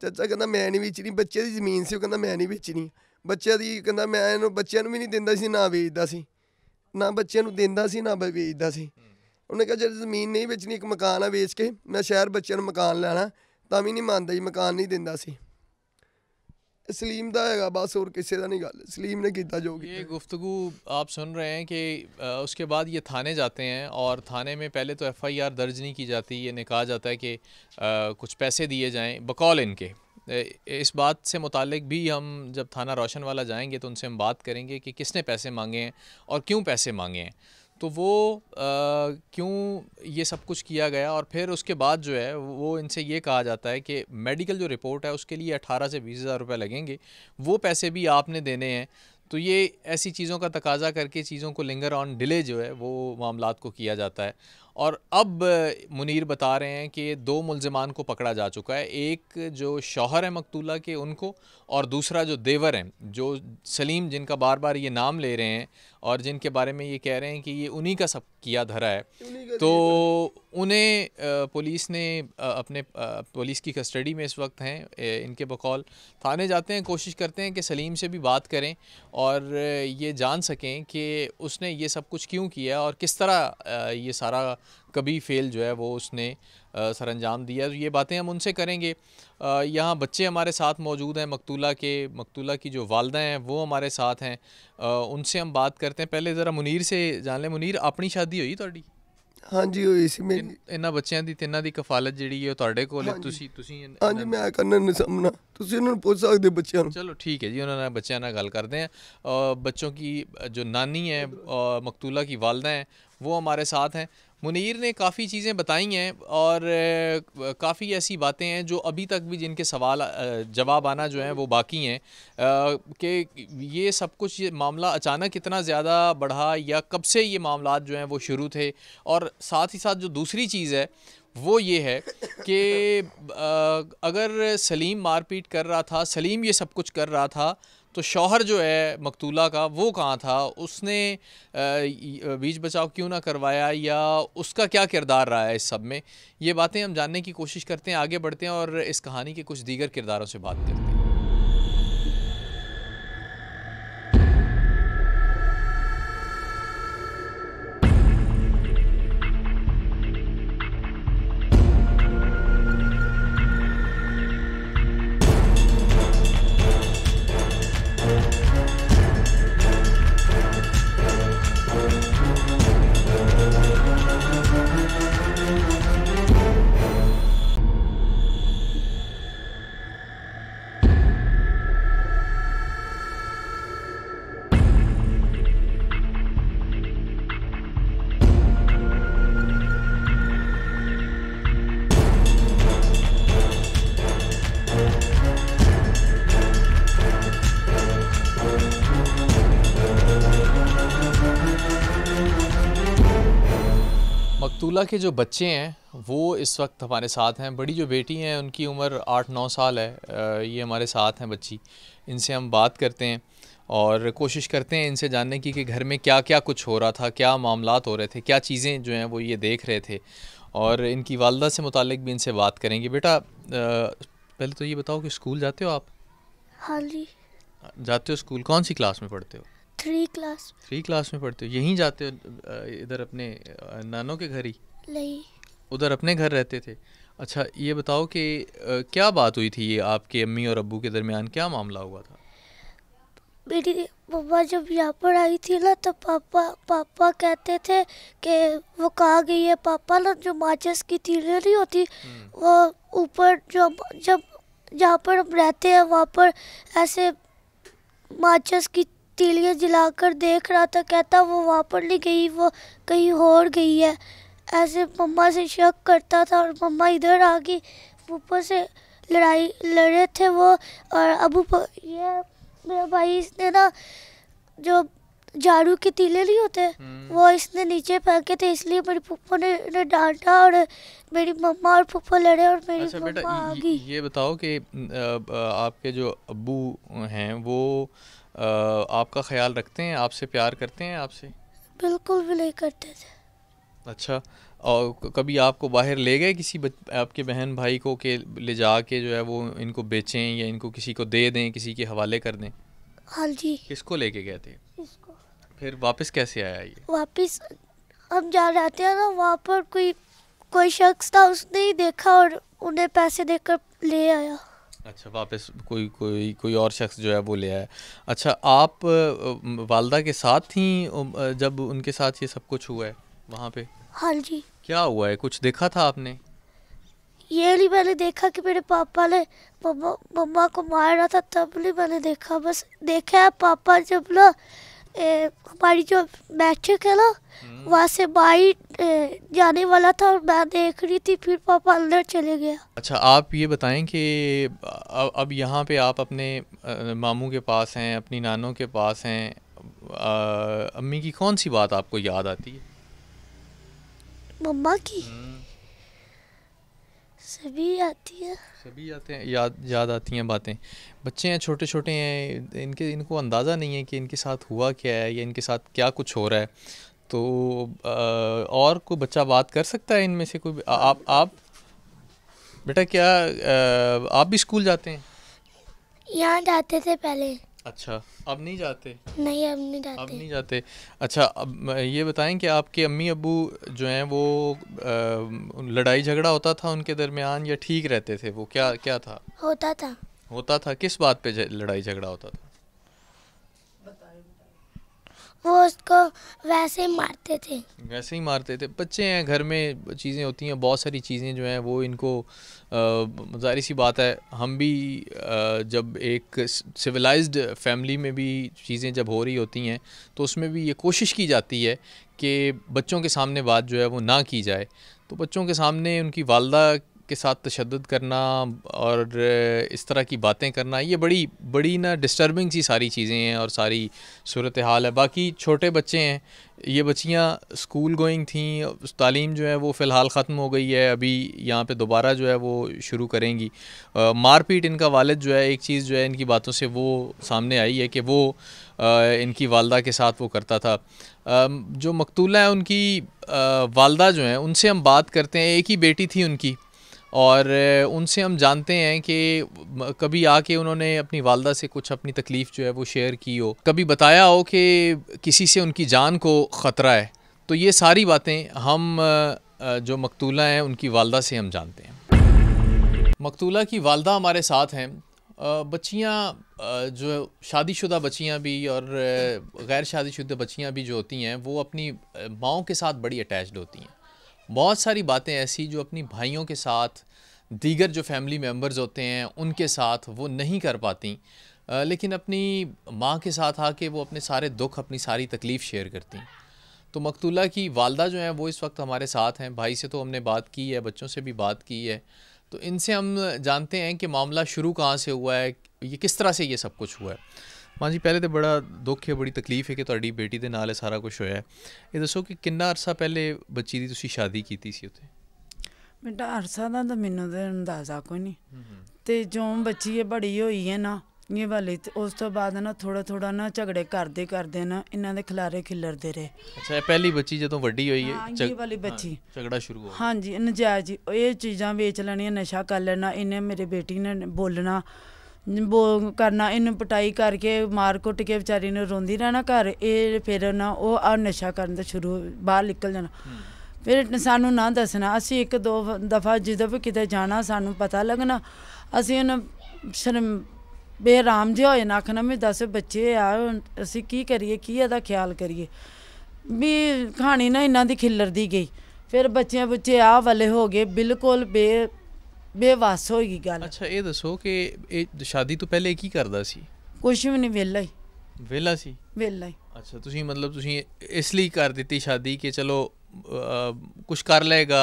ਚਾਚਾ ਕਹਿੰਦਾ ਮੈਂ ਨਹੀਂ ਵੇਚਣੀ ਬੱਚੇ ਦੀ ਜ਼ਮੀਨ ਸੀ ਉਹ ਕਹਿੰਦਾ ਮੈਂ ਨਹੀਂ ਵੇਚਣੀ ਬੱਚਿਆਂ ਦੀ ਕਹਿੰਦਾ ਮੈਂ ਇਹਨੂੰ ਬੱਚਿਆਂ ਨੂੰ ਵੀ ਨਹੀਂ ਦਿੰਦਾ ਸੀ ਨਾ ਵੇਚਦਾ ਸੀ ਨਾ ਬੱਚਿਆਂ ਨੂੰ ਦਿੰਦਾ ਸੀ ਨਾ ਵੇਚਦਾ ਸੀ ਉਹਨੇ ਕਿਹਾ ਜੇ ਜ਼ਮੀਨ ਨਹੀਂ ਵੇਚਣੀ ਇੱਕ ਮਕਾਨ ਆ ਵੇਚ ਕੇ ਮੈਂ ਸ਼ਹਿਰ ਬੱਚਿਆਂ ਨੂੰ ਮਕਾਨ ਲੈਣਾ ਤਾਂ ਵੀ ਨਹੀਂ ਮੰਨਦਾ ਜੀ ਮਕਾਨ ਨਹੀਂ ਦਿੰਦਾ ਸੀ सलीम का है बस और किसी का नहीं गल सलीम ने किया जो ये गुफ्तु आप सुन रहे हैं कि उसके बाद ये थाने जाते हैं और थाने में पहले तो एफ़ आई आर दर्ज नहीं की जाती ये कहा जाता है कि कुछ पैसे दिए जाएँ बकौल इनके इस बात से मुतक भी हम जब थाना रोशन वाला जाएंगे तो उनसे हम बात करेंगे कि किसने पैसे मांगे हैं और क्यों पैसे मांगे हैं तो वो क्यों ये सब कुछ किया गया और फिर उसके बाद जो है वो इनसे ये कहा जाता है कि मेडिकल जो रिपोर्ट है उसके लिए अठारह से बीस हज़ार रुपये लगेंगे वो पैसे भी आपने देने हैं तो ये ऐसी चीज़ों का तकाजा करके चीज़ों को लिंगर ऑन डिले जो है वो मामला को किया जाता है और अब मुनीर बता रहे हैं कि दो मुलजमान को पकड़ा जा चुका है एक जो शौहर है मकतूला के उनको और दूसरा जो देवर हैं जो सलीम जिनका बार बार ये नाम ले रहे हैं और जिनके बारे में ये कह रहे हैं कि ये उन्हीं का सब किया धरा है तो उन्हें पुलिस ने अपने पुलिस की कस्टडी में इस वक्त हैं इनके बकौल थाने जाते हैं कोशिश करते हैं कि सलीम से भी बात करें और ये जान सकें कि उसने ये सब कुछ क्यों किया और किस तरह ये सारा कभी फेल जो है वो उसने सर अंजाम दिया तो ये बातें हम उनसे करेंगे यहाँ बच्चे हमारे साथ मौजूद हैं मकतूला के मकतूला की जो वालदा हैं वो हमारे साथ हैं उनसे हम बात करते हैं पहले ज़रा मुनीर से जान लें मुनीर अपनी शादी हुई थोड़ी हाँ जी इसी में इन बच्चों की तिना की कफालत हाँ जी थे को हाँ जी मैं करना नहीं समझना पूछ सकते बच्चों चलो ठीक है जी उन्होंने बच्चों ने गल करते हैं बच्चों की जो नानी है मकतूला की वालदा हैं वो हमारे साथ हैं मुनीर ने काफ़ी चीज़ें बताई हैं और काफ़ी ऐसी बातें हैं जो अभी तक भी जिनके सवाल जवाब आना जो है वो बाकी हैं कि ये सब कुछ ये मामला अचानक इतना ज़्यादा बढ़ा या कब से ये मामला जो हैं वो शुरू थे और साथ ही साथ जो दूसरी चीज़ है वो ये है कि अगर सलीम मारपीट कर रहा था सलीम ये सब कुछ कर रहा था तो शौहर जो है मकतूला का वो कहाँ था उसने बीच बचाव क्यों ना करवाया या उसका क्या किरदार रहा है इस सब में ये बातें हम जानने की कोशिश करते हैं आगे बढ़ते हैं और इस कहानी के कुछ दीगर किरदारों से बात करते हैं अब्दुल्ला के जो बच्चे हैं वो इस वक्त हमारे साथ हैं बड़ी जो बेटी हैं उनकी उम्र आठ नौ साल है ये हमारे साथ हैं बच्ची इनसे हम बात करते हैं और कोशिश करते हैं इनसे जानने की कि घर में क्या क्या कुछ हो रहा था क्या मामला हो रहे थे क्या चीज़ें जो हैं वो ये देख रहे थे और इनकी वालदा से मुतक भी इनसे बात करेंगे बेटा पहले तो ये बताओ कि स्कूल जाते हो आप हाँ जी जाते हो स्कूल कौन सी क्लास में पढ़ते हो थ्री क्लास थ्री क्लास में पढ़ते हो यहीं जाते हो इधर अपने नानों के घर ही उधर अपने घर रहते थे अच्छा ये बताओ कि क्या बात हुई थी ये आपके अम्मी और अबू के दरमियान क्या मामला हुआ था मेरी मम्मा जब यहाँ पर आई थी ना तो पापा पापा कहते थे कि वो कहाँ गई है पापा ना जो माचिस की तीले नहीं होती हम्म। वो ऊपर जो जब जहाँ पर हम रहते हैं वहाँ पर ऐसे माचिस की तीलियाँ जलाकर देख रहा था कहता वो वहाँ पर नहीं गई वो कहीं और गई है ऐसे मम्मा से शक करता था और मम्मा इधर आ गई पप्पो से लड़ाई लड़े थे वो और अबू ये मेरा भाई इसने ना जो झाड़ू के तीले नहीं होते हम्म। वो इसने नीचे फेंके थे इसलिए मेरी पप्पो ने, ने डांटा और मेरी मम्मा और पप्पो लड़े और मेरी अच्छा, मम्मा आ गई ये बताओ कि आपके जो अबू हैं वो आपका ख्याल रखते हैं आपसे प्यार करते हैं आपसे बिल्कुल भी नहीं करते थे अच्छा और कभी आपको बाहर ले गए किसी आपके बहन भाई को के ले जा के जो है वो इनको बेचें या इनको किसी को दे दें किसी के हवाले कर दें हाँ जी किसको लेके गए थे इसको फिर वापस कैसे आया ये वापस हम जा रहे थे ना वहाँ पर कोई कोई शख्स था उसने ही देखा और उन्हें पैसे देकर ले आया अच्छा वापस कोई कोई कोई और शख्स जो है वो ले आया अच्छा आप वालदा के साथ थी जब उनके साथ ये सब कुछ हुआ है वहाँ पे हाँ जी क्या हुआ है कुछ देखा था आपने ये नहीं मैंने देखा कि मेरे पापा ने मम्मा मम्मा को रहा था तब नहीं मैंने देखा बस देखा है पापा जब ना हमारी जो बैठक है ना हम्म। वहाँ से बाई जाने वाला था और मैं देख रही थी फिर पापा अंदर चले गया अच्छा आप ये बताएं कि अब यहाँ पे आप अपने मामू के पास हैं अपनी नानों के पास हैं अम्मी की कौन सी बात आपको याद आती है मम्मा की हम्म। सभी आती है सभी आते हैं याद याद आती हैं बातें बच्चे हैं छोटे छोटे हैं इनके इनको अंदाज़ा नहीं है कि इनके साथ हुआ क्या है या इनके साथ क्या कुछ हो रहा है तो आ, और कोई बच्चा बात कर सकता है इनमें से कोई आप आप बेटा क्या आ, आप भी स्कूल जाते हैं यहाँ जाते थे पहले अच्छा अब नहीं जाते नहीं अब नहीं जाते अब नहीं जाते अच्छा अब ये बताएं कि आपके अम्मी अबू जो हैं वो आ, लड़ाई झगड़ा होता था उनके दरमियान या ठीक रहते थे वो क्या क्या था होता था होता था किस बात पे लड़ाई झगड़ा होता था उसको वैसे ही मारते थे वैसे ही मारते थे बच्चे हैं घर में चीज़ें होती हैं बहुत सारी चीज़ें जो हैं वो इनको जाहिर सी बात है हम भी आ, जब एक सिविलाइज्ड फैमिली में भी चीज़ें जब हो रही होती हैं तो उसमें भी ये कोशिश की जाती है कि बच्चों के सामने बात जो है वो ना की जाए तो बच्चों के सामने उनकी वालदा के साथ तशद करना और इस तरह की बातें करना ये बड़ी बड़ी ना डिस्टर्बिंग सी सारी चीज़ें हैं और सारी सूरत हाल है बाकी छोटे बच्चे हैं ये बच्चियाँ स्कूल गोइंग थी तालीम जो है वो फ़िलहाल ख़त्म हो गई है अभी यहाँ पे दोबारा जो है वो शुरू करेंगी मारपीट इनका वालद जो है एक चीज़ जो है इनकी बातों से वो सामने आई है कि वो आ, इनकी वालदा के साथ वो करता था आ, जो मकतूला है उनकी वालदा जो है उनसे हम बात करते हैं एक ही बेटी थी उनकी और उनसे हम जानते हैं कि कभी आके उन्होंने अपनी वालदा से कुछ अपनी तकलीफ़ जो है वो शेयर की हो कभी बताया हो कि किसी से उनकी जान को ख़तरा है तो ये सारी बातें हम जो मकतूला हैं उनकी वालदा से हम जानते हैं मकतूला की वालदा हमारे साथ हैं बच्चियाँ जो शादीशुदा बच्चियाँ भी और गैर शादीशुदा बच्चियाँ भी जो होती हैं वो अपनी माओ के साथ बड़ी अटैच्ड होती हैं बहुत सारी बातें ऐसी जो अपनी भाइयों के साथ दीगर जो फैमिली मेम्बर्स होते हैं उनके साथ वो नहीं कर पाती लेकिन अपनी माँ के साथ आके वो अपने सारे दुख अपनी सारी तकलीफ़ शेयर करती तो मकतूला की वालदा जो है वो इस वक्त हमारे साथ हैं भाई से तो हमने बात की है बच्चों से भी बात की है तो इनसे हम जानते हैं कि मामला शुरू कहाँ से हुआ है ये किस तरह से ये सब कुछ हुआ है ਮਾਂ ਜੀ ਪਹਿਲੇ ਤੇ ਬੜਾ ਦੁੱਖ ਹੈ ਬੜੀ ਤਕਲੀਫ ਹੈ ਕਿ ਤੁਹਾਡੀ ਬੇਟੀ ਦੇ ਨਾਲ ਇਹ ਸਾਰਾ ਕੁਝ ਹੋਇਆ ਇਹ ਦੱਸੋ ਕਿ ਕਿੰਨਾ ਅਰਸਾ ਪਹਿਲੇ ਬੱਚੀ ਦੀ ਤੁਸੀਂ ਸ਼ਾਦੀ ਕੀਤੀ ਸੀ ਉੱਥੇ ਮੇਰਾ ਅਰਸਾ ਦਾ ਤਾਂ ਮੈਨੂੰ ਤਾਂ ਅੰਦਾਜ਼ਾ ਕੋਈ ਨਹੀਂ ਤੇ ਜੋ ਬੱਚੀ ਇਹ ਬੜੀ ਹੋਈ ਹੈ ਨਾ ਇਹ ਵਾਲੀ ਉਸ ਤੋਂ ਬਾਅਦ ਨਾ ਥੋੜਾ ਥੋੜਾ ਨਾ ਝਗੜੇ ਕਰਦੇ ਕਰਦੇ ਨਾ ਇਹਨਾਂ ਦੇ ਖਿਲਾਰੇ ਖਿਲਰਦੇ ਰਹੇ ਅੱਛਾ ਇਹ ਪਹਿਲੀ ਬੱਚੀ ਜਦੋਂ ਵੱਡੀ ਹੋਈ ਹੈ ਇਹ ਵਾਲੀ ਬੱਚੀ ਝਗੜਾ ਸ਼ੁਰੂ ਹੋ ਗਿਆ ਹਾਂਜੀ ਨਜਾਇਜ਼ ਇਹ ਚੀਜ਼ਾਂ ਵੇਚ ਲੈਣੀਆਂ ਨਸ਼ਾ ਕਰ ਲੈਣਾ ਇਹਨੇ ਮੇਰੇ ਬੇਟੀ ਨੇ ਬੋਲਣਾ ਬੋ ਕਰਨਾ ਇਹਨੂੰ ਪਟਾਈ ਕਰਕੇ ਮਾਰ ਕੁੱਟ ਕੇ ਵਿਚਾਰੀ ਨੂੰ ਰੋਂਦੀ ਰਹਿਣਾ ਘਰ ਇਹ ਫਿਰ ਨਾ ਉਹ ਆ ਨਸ਼ਾ ਕਰਨ ਦਾ ਸ਼ੁਰੂ ਬਾਹਰ ਨਿਕਲ ਜਾਣਾ ਫਿਰ ਸਾਨੂੰ ਨਾ ਦੱਸਣਾ ਅਸੀਂ ਇੱਕ ਦੋ ਦਫਾ ਜਦੋਂ ਵੀ ਕਿਤੇ ਜਾਣਾ ਸਾਨੂੰ ਪਤਾ ਲੱਗਣਾ ਅਸੀਂ ਉਹਨਾਂ ਸ਼ਰਮ ਬੇਰਾਮ ਜਿਹਾ ਹੋਏ ਨਾ ਖਨਾ ਮੈਂ ਦੱਸ ਬੱਚੇ ਆ ਅਸੀਂ ਕੀ ਕਰੀਏ ਕੀ ਇਹਦਾ ਖਿਆਲ ਕਰੀਏ ਵੀ ਕਹਾਣੀ ਨਾ ਇਹਨਾਂ ਦੀ ਖਿੱਲਰਦੀ ਗਈ ਫਿਰ ਬੱਚਿਆਂ ਬੱਚੇ ਆ ਵਾਲੇ ਹੋ ਗਏ ਬਿਲਕੁਲ ਬੇ ਬੇਵਸ ਹੋ ਗਈ ਗੱਲ ਅੱਛਾ ਇਹ ਦੱਸੋ ਕਿ ਇਹ ਸ਼ਾਦੀ ਤੋਂ ਪਹਿਲੇ ਕੀ ਕਰਦਾ ਸੀ ਕੁਝ ਵੀ ਨਹੀਂ ਵੇਲਾ ਹੀ ਵੇਲਾ ਸੀ ਵੇਲਾ ਹੀ ਅੱਛਾ ਤੁਸੀਂ ਮਤਲਬ ਤੁਸੀਂ ਇਸ ਲਈ ਕਰ ਦਿੱਤੀ ਸ਼ਾਦੀ ਕਿ ਚਲੋ ਕੁਝ ਕਰ ਲਏਗਾ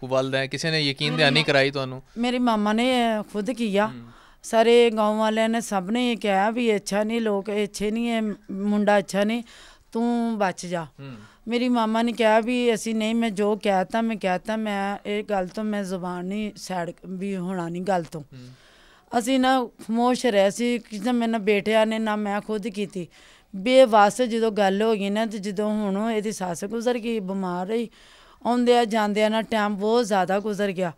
ਕੁਵਲਦਾ ਹੈ ਕਿਸੇ ਨੇ ਯਕੀਨ ਦਿਹਾਨੀ ਕਰਾਈ ਤੁਹਾਨੂੰ ਮੇਰੇ ਮਾਮਾ ਨੇ ਖੁਦ ਕੀਆ ਸਾਰੇ ਗਾਉਂ ਵਾਲਿਆਂ ਨੇ ਸਭ ਨੇ ਇਹ ਕਿਹਾ ਵੀ ਅੱਛਾ ਨਹੀਂ ਲੋਕ ਅੱਛੇ ਨਹੀਂ ਇਹ ਮੁੰਡਾ ਅੱਛਾ ਨਹੀਂ ਤੂੰ ਬਚ ਜਾ ਮੇਰੀ ਮਾਮਾ ਨੇ ਕਿਹਾ ਵੀ ਅਸੀਂ ਨਹੀਂ ਮੈਂ ਜੋ ਕਹਿਤਾ ਮੈਂ ਕਹਿਤਾ ਮੈਂ ਇਹ ਗੱਲ ਤੋਂ ਮੈਂ ਜ਼ੁਬਾਨ ਨਹੀਂ ਸੈੜ ਵੀ ਹੋਣਾ ਨਹੀਂ ਗੱਲ ਤੋਂ ਅਸੀਂ ਨਾ ਖਮੋਸ਼ ਰਹੇ ਸੀ ਕਿਸੇ ਮੈਂ ਨਾ ਬੇਟਿਆਂ ਨੇ ਨਾ ਮੈਂ ਖੁਦ ਕੀਤੀ ਬੇਵਾਸ ਜਦੋਂ ਗੱਲ ਹੋ ਗਈ ਨਾ ਤੇ ਜਦੋਂ ਹੁਣ ਇਹਦੀ ਸੱਸ ਗੁਜ਼ਰ ਗਈ ਬਿਮਾਰ ਰਹੀ ਆਉਂਦੇ ਆ ਜਾਂਦੇ ਆ ਨਾ ਟਾਈਮ ਬਹੁਤ ਜ਼ਿਆਦਾ ਗੁਜ਼ਰ ਗਿਆ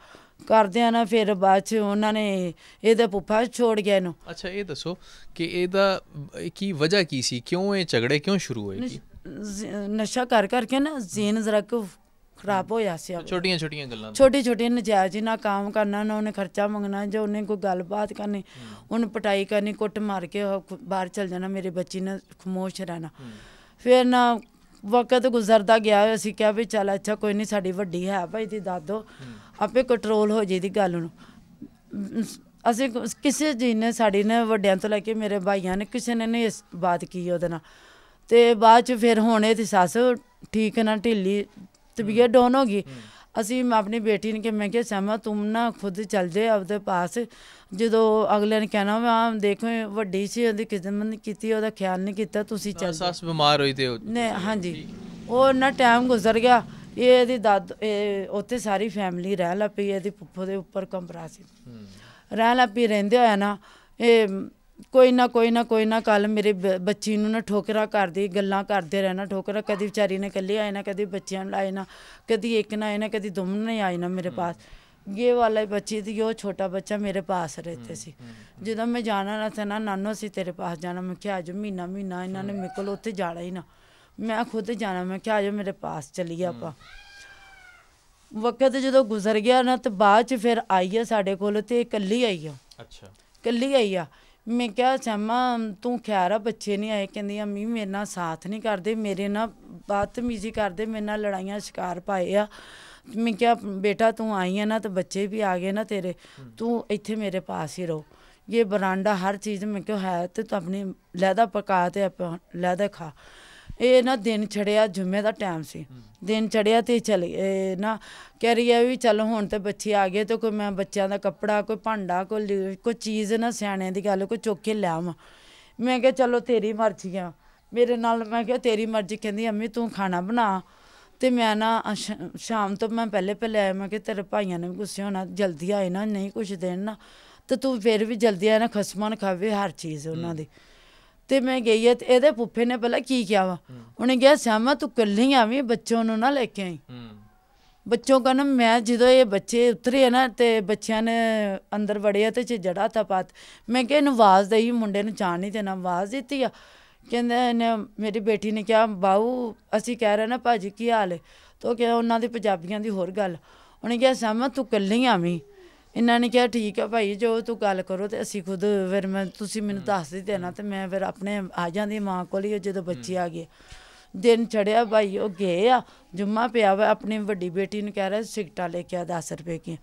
ਕਰਦੇ ਆ ਨਾ ਫਿਰ ਬਾਅਦ ਚ ਉਹਨਾਂ ਨੇ ਇਹਦਾ ਪੁੱਫਾ ਛੋੜ ਗਿਆ ਇਹਨੂੰ ਅੱਛਾ ਇਹ ਦੱਸੋ ਕਿ ਇਹਦਾ ਕੀ ਵਜ੍ਹਾ ਕੀ ਸੀ ਕਿਉਂ ਇਹ ਝਗੜੇ ਕਿਉਂ ਸ਼ੁਰੂ ਹੋਏ ਨਸ਼ਾ ਕਰ ਕਰਕੇ ਨਾ ਜ਼ਰਾ ਜ਼ਰਕ ਖਰਾਬ ਹੋਇਆ ਸੀ ਛੋਟੀਆਂ ਛੋਟੀਆਂ ਗੱਲਾਂ ਛੋਟੇ ਛੋਟੇ ਨਜਾਇਜ਼ ਜਿਨਾ ਕੰਮ ਕਰਨਾ ਨਾ ਉਹਨੇ ਖਰਚਾ ਮੰਗਣਾ ਜੋ ਉਹਨੇ ਕੋਈ ਗੱਲਬਾਤ ਕਰਨੀ ਉਹਨੂੰ ਪਟਾਈ ਕਰਨੀ ਕੁੱਟ ਮਾਰ ਕੇ ਬਾਹਰ ਚਲ ਜਾਣਾ ਮੇਰੇ ਬੱਚੀ ਨੇ ਖਮੋਸ਼ ਰਹਿਣਾ ਫਿਰ ਨਾ ਵਕਤ ਗੁਜ਼ਰਦਾ ਗਿਆ ਅਸੀਂ ਕਿਹਾ ਵੀ ਚੱਲ ਅੱਛਾ ਕੋਈ ਨਹੀਂ ਸਾਡੀ ਵੱਡੀ ਹੈ ਭਾਈ ਦੀ ਦਾਦੋ ਆਪੇ ਕੰਟਰੋਲ ਹੋ ਜੇ ਦੀ ਗੱਲ ਨੂੰ ਅਸੀਂ ਕਿਸੇ ਜੀ ਨੇ ਸਾਡੀ ਨੇ ਵੱਡਿਆਂ ਤੋਂ ਲੈ ਕੇ ਮੇਰੇ ਭਾਈਆਂ ਨੇ ਕਿਸੇ ਨੇ ਨਹੀਂ ਇਸ ਬਾਤ ਕੀ ਉਹਦੇ ਨਾਲ ਤੇ ਬਾਅਦ ਚ ਫਿਰ ਹੁਣ ਤੇ ਸੱਸ ਠੀਕ ਨਾ ਢਿੱਲੀ ਤਬੀਅਤ ਡਾਊਨ ਹੋ ਗਈ ਅਸੀਂ ਮੈਂ ਆਪਣੀ ਬੇਟੀ ਨੂੰ ਕਿ ਮੈਂ ਕਿਹਾ ਸਮਾ ਤੂੰ ਨਾ ਖੁਦ ਚੱਲ ਜਾ ਆਪਦੇ ਪਾਸ ਜਦੋਂ ਅਗਲੇ ਨੇ ਕਹਿਣਾ ਵਾ ਦੇਖੋ ਵੱਡੀ ਸੀ ਉਹਦੀ ਕਿਸਮਤ ਕੀਤੀ ਉਹਦਾ ਖਿਆਲ ਨਹੀਂ ਕੀਤਾ ਤੁਸੀਂ ਚੱਲ ਸੱਸ ਬਿਮਾਰ ਹੋਈ ਤੇ ਨੇ ਹਾਂਜੀ ਉਹ ਨਾ ਟਾਈਮ ਗੁਜ਼ਰ ਗਿਆ ਇਹ ਇਹਦੀ ਦਾਦ ਉੱਥੇ ਸਾਰੀ ਫੈਮਿਲੀ ਰਹਿ ਲੱਪੀ ਇਹਦੀ ਪੁੱਪੋ ਦੇ ਉੱਪਰ ਕੰਪਰਾ ਸੀ ਰਹਿ ਲੱਪੀ ਰਹਿੰਦੇ ਹੋਇਆ ਨਾ ਇਹ ਕੋਈ ਨਾ ਕੋਈ ਨਾ ਕੋਈ ਨਾ ਕੱਲ ਮੇਰੇ ਬੱਚੀ ਨੂੰ ਨਾ ਠੋਕਰਾ ਕਰਦੀ ਗੱਲਾਂ ਕਰਦੇ ਰਹਿਣਾ ਠੋਕਰਾ ਕਦੀ ਵਿਚਾਰੀ ਨੇ ਕੱਲੇ ਆਏ ਨਾ ਕਦੀ ਬੱਚਿਆਂ ਨੂੰ ਲਾਏ ਨਾ ਕਦੀ ਇੱਕ ਨਾ ਆਏ ਨਾ ਕਦੀ ਦੋਨੋਂ ਨਹੀਂ ਆਏ ਨਾ ਮੇਰੇ ਪਾਸ ਇਹ ਵਾਲਾ ਬੱਚੀ ਦੀ ਉਹ ਛੋਟਾ ਬੱਚਾ ਮੇਰੇ ਪਾਸ ਰਹਤੇ ਸੀ ਜਦੋਂ ਮੈਂ ਜਾਣਾ ਨਾ ਸਨਾ ਨਾਨੋ ਸੀ ਤੇਰੇ ਪਾਸ ਜਾਣਾ ਮੈਂ ਕਿਹਾ ਆਜੋ ਮਹੀਨਾ ਮਹੀਨਾ ਇਹਨਾਂ ਨੇ ਮੇਕਲ ਉੱਥੇ ਜਾਣਾ ਹੀ ਨਾ ਮੈਂ ਖੁਦ ਜਾਣਾ ਮੈਂ ਕਿਹਾ ਜੋ ਮੇਰੇ ਪਾਸ ਚਲੀਏ ਆਪਾਂ ਵਕਤ ਜਦੋਂ ਗੁਜ਼ਰ ਗਿਆ ਨਾ ਤੇ ਬਾਅਦ ਚ ਫਿਰ ਆਈ ਆ ਸਾਡੇ ਕੋਲ ਤੇ ਇਕੱਲੀ ਆਈ ਆ ਅੱਛਾ ਇਕੱਲੀ ਆਈ ਆ ਮੈਂ ਕਿਹਾ ਚੰਮਾ ਤੂੰ ਖਿਆਰਾ ਬੱਚੇ ਨਹੀਂ ਆਏ ਕਹਿੰਦੀ ਅੰਮੀ ਮੇਰੇ ਨਾਲ ਸਾਥ ਨਹੀਂ ਕਰਦੇ ਮੇਰੇ ਨਾਲ ਬਦਤਮੀਜ਼ੀ ਕਰਦੇ ਮੇਰੇ ਨਾਲ ਲੜਾਈਆਂ ਸ਼ਿਕਾਰ ਪਾਏ ਆ ਮੈਂ ਕਿਹਾ ਬੇਟਾ ਤੂੰ ਆਈ ਹੈ ਨਾ ਤੇ ਬੱਚੇ ਵੀ ਆ ਗਏ ਨਾ ਤੇਰੇ ਤੂੰ ਇੱਥੇ ਮੇਰੇ ਪਾਸ ਹੀ ਰਹੋ ਇਹ ਬਰਾਂਡਾ ਹਰ ਚੀਜ਼ ਮੈਂ ਕਿਹਾ ਹੈ ਤੇ ਤੂੰ ਆਪਣੇ ਲੈਦਾ ਪਕਾ ਤੇ ਲੈਦਾ ਖਾ ਇਹ ਨਾ ਦਿਨ ਛੜਿਆ ਜੁਮੇ ਦਾ ਟਾਈਮ ਸੀ ਦਿਨ ਚੜਿਆ ਤੇ ਚਲੇ ਇਹ ਨਾ ਕਹਿ ਰਹੀ ਆ ਵੀ ਚਲ ਹੁਣ ਤੇ ਬੱਚੇ ਆ ਗਏ ਤੇ ਕੋਈ ਮੈਂ ਬੱਚਿਆਂ ਦਾ ਕੱਪੜਾ ਕੋਈ ਭਾਂਡਾ ਕੋਈ ਕੋਈ ਚੀਜ਼ ਨਾ ਸਿਆਣਿਆਂ ਦੀ ਗੱਲ ਕੋਈ ਚੁੱਕ ਕੇ ਲੈ ਮੈਂ ਕਿਹਾ ਚਲੋ ਤੇਰੀ ਮਰਜ਼ੀ ਆ ਮੇਰੇ ਨਾਲ ਮੈਂ ਕਿਹਾ ਤੇਰੀ ਮਰਜ਼ੀ ਕਹਿੰਦੀ ਅੰਮੀ ਤੂੰ ਖਾਣਾ ਬਣਾ ਤੇ ਮੈਂ ਨਾ ਸ਼ਾਮ ਤੋਂ ਮੈਂ ਪਹਿਲੇ ਪਹਿਲੇ ਆਇਆ ਮੈਂ ਕਿ ਤੇਰੇ ਭਾਈਆਂ ਨੇ ਵੀ ਗੁੱਸੇ ਹੋਣਾ ਜਲਦੀ ਆਏ ਨਾ ਨਹੀਂ ਕੁਝ ਦੇਣ ਨਾ ਤੇ ਤੂੰ ਫਿਰ ਵੀ ਜਲਦੀ ਆਇਆ ਨਾ ਖਸਮਾਂ ਖਾਵੇ ਹਰ ਚੀਜ਼ ਉਹਨਾਂ ਦੀ ਤੇ ਮੈਂ ਗਈ ਤੇ ਇਹਦੇ ਪੁੱਫੇ ਨੇ ਪਹਿਲਾਂ ਕੀ ਕਿਹਾ ਵਾ ਉਹਨੇ ਕਿਹਾ ਸਿਆਮਾ ਤੂੰ ਕੱਲੀ ਆਵੀਂ ਬੱਚੋਂ ਨੂੰ ਨਾ ਲੈ ਕੇ ਆਈ ਬੱਚੋਂ ਕਹਿੰਦਾ ਮੈਂ ਜਦੋਂ ਇਹ ਬੱਚੇ ਉਤਰੇ ਨਾ ਤੇ ਬੱਚਿਆਂ ਨੇ ਅੰਦਰ ਵੜਿਆ ਤੇ ਜੜਾ ਤਾਂ ਪਾਤ ਮੈਂ ਕਿਹਾ ਇਹਨੂੰ ਆਵਾਜ਼ ਦੇਈ ਮੁੰਡੇ ਨੂੰ ਜਾਣ ਨਹੀਂ ਦੇਣਾ ਆਵਾਜ਼ ਦਿੱਤੀ ਆ ਕਹਿੰਦੇ ਨੇ ਮੇਰੀ ਬੇਟੀ ਨੇ ਕਿਹਾ ਬਾਊ ਅਸੀਂ ਕਹਿ ਰਹੇ ਨਾ ਭਾਜੀ ਕੀ ਹਾਲ ਹੈ ਤੋ ਕਿਹਾ ਉਹਨਾਂ ਦੀ ਪੰਜਾਬੀਆਂ ਦੀ ਹੋਰ ਗੱਲ ਉਹਨੇ ਕਿਹਾ ਸਿਆਮਾ ਤੂੰ ਕੱਲੀ ਆਵੀਂ ਇਹਨਾਂ ਨੇ ਕਿਹਾ ਠੀਕ ਆ ਭਾਈ ਜੋ ਤੂੰ ਗੱਲ ਕਰੋ ਤੇ ਅਸੀਂ ਖੁਦ ਫਿਰ ਮੈਂ ਤੁਸੀਂ ਮੈਨੂੰ ਦੱਸ ਦੇ ਦੇਣਾ ਤੇ ਮੈਂ ਫਿਰ ਆਪਣੇ ਆ ਜਾਂਦੀ ਮਾਂ ਕੋਲ ਹੀ ਜਦੋਂ ਬੱਚੇ ਆ ਗਏ ਦਿਨ ਚੜਿਆ ਭਾਈ ਉਹ ਗਏ ਆ ਜੁਮਾ ਪਿਆ ਵਾ ਆਪਣੀ ਵੱਡੀ ਬੇਟੀ ਨੂੰ ਕਹਿ ਰਿਹਾ ਸਿਗਟਾ ਲੈ ਕੇ ਆ 10 ਰੁਪਏ ਕੀ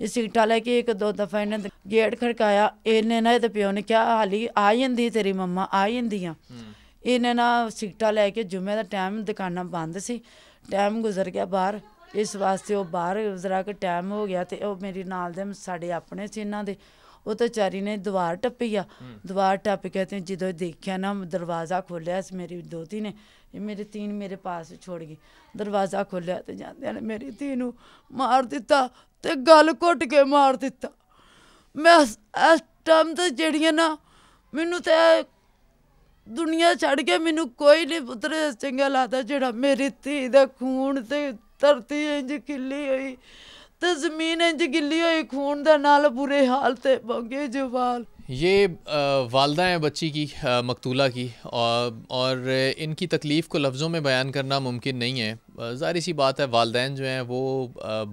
ਇਹ ਸਿਗਟਾ ਲੈ ਕੇ ਇੱਕ ਦੋ ਦਫਾ ਇਹਨੇ ਗੇਟ ਖੜਕਾਇਆ ਇਹਨੇ ਨਾ ਇਹਦੇ ਪਿਓ ਨੇ ਕਿਹਾ ਹਾਲੀ ਆ ਜਾਂਦੀ ਤੇਰੀ ਮੰਮਾ ਆ ਜਾਂਦੀਆਂ ਇਹਨੇ ਨਾ ਸਿਗਟਾ ਲੈ ਕੇ ਜੁਮੇ ਦਾ ਟਾਈਮ ਦੁਕਾਨਾਂ ਬੰਦ ਸੀ ਟਾਈਮ ਗੁਜ਼ਰ ਗਿਆ ਬਾਹਰ ਇਸ ਵਾਸਤੇ ਉਹ ਬਾਹਰ ਜ਼ਰਾ ਕਿ ਟਾਈਮ ਹੋ ਗਿਆ ਤੇ ਉਹ ਮੇਰੀ ਨਾਲ ਦੇ ਸਾਡੇ ਆਪਣੇ ਸੀ ਇਹਨਾਂ ਦੇ ਉਹ ਤਾਂ ਚਾਰੀ ਨੇ ਦੀਵਾਰ ਟੱਪੀ ਆ ਦੀਵਾਰ ਟੱਪ ਕੇ ਤੇ ਜਦੋਂ ਦੇਖਿਆ ਨਾ ਦਰਵਾਜ਼ਾ ਖੋਲਿਆ ਸੀ ਮੇਰੀ ਦੋਤੀ ਨੇ ਇਹ ਮੇਰੇ ਤੀਨ ਮੇਰੇ ਪਾਸ ਛੋੜ ਗਈ ਦਰਵਾਜ਼ਾ ਖੋਲਿਆ ਤੇ ਜਾਂਦਿਆਂ ਨੇ ਮੇਰੀ ਧੀ ਨੂੰ ਮਾਰ ਦਿੱਤਾ ਤੇ ਗਲ ਘੁੱਟ ਕੇ ਮਾਰ ਦਿੱਤਾ ਮੈਂ ਇਸ ਟਾਈਮ ਤੇ ਜਿਹੜੀਆਂ ਨਾ ਮੈਨੂੰ ਤੇ ਦੁਨੀਆ ਛੱਡ ਕੇ ਮੈਨੂੰ ਕੋਈ ਨਹੀਂ ਪੁੱਤਰ ਚੰਗਾ ਲੱਗਦਾ ਜਿਹੜਾ ਮੇਰੀ ਧੀ ਦਾ ਖੂਨ ਤੇ ਧਰਤੀ ਇੰਜ ਖਿੱਲੀ ਹੋਈ ਤੇ ਜ਼ਮੀਨ ਇੰਜ ਗਿੱਲੀ ਹੋਈ ਖੂਨ ਦੇ ਨਾਲ ਬੁਰੇ ਹਾਲ ਤੇ ਬੰਗੇ ਜਵਾਲ ये वालदा हैं बच्ची की मकतूला की और, इनकी तकलीफ़ को लफ्ज़ों में बयान करना मुमकिन नहीं है ज़ाहिर सी बात है वालदे जो हैं वो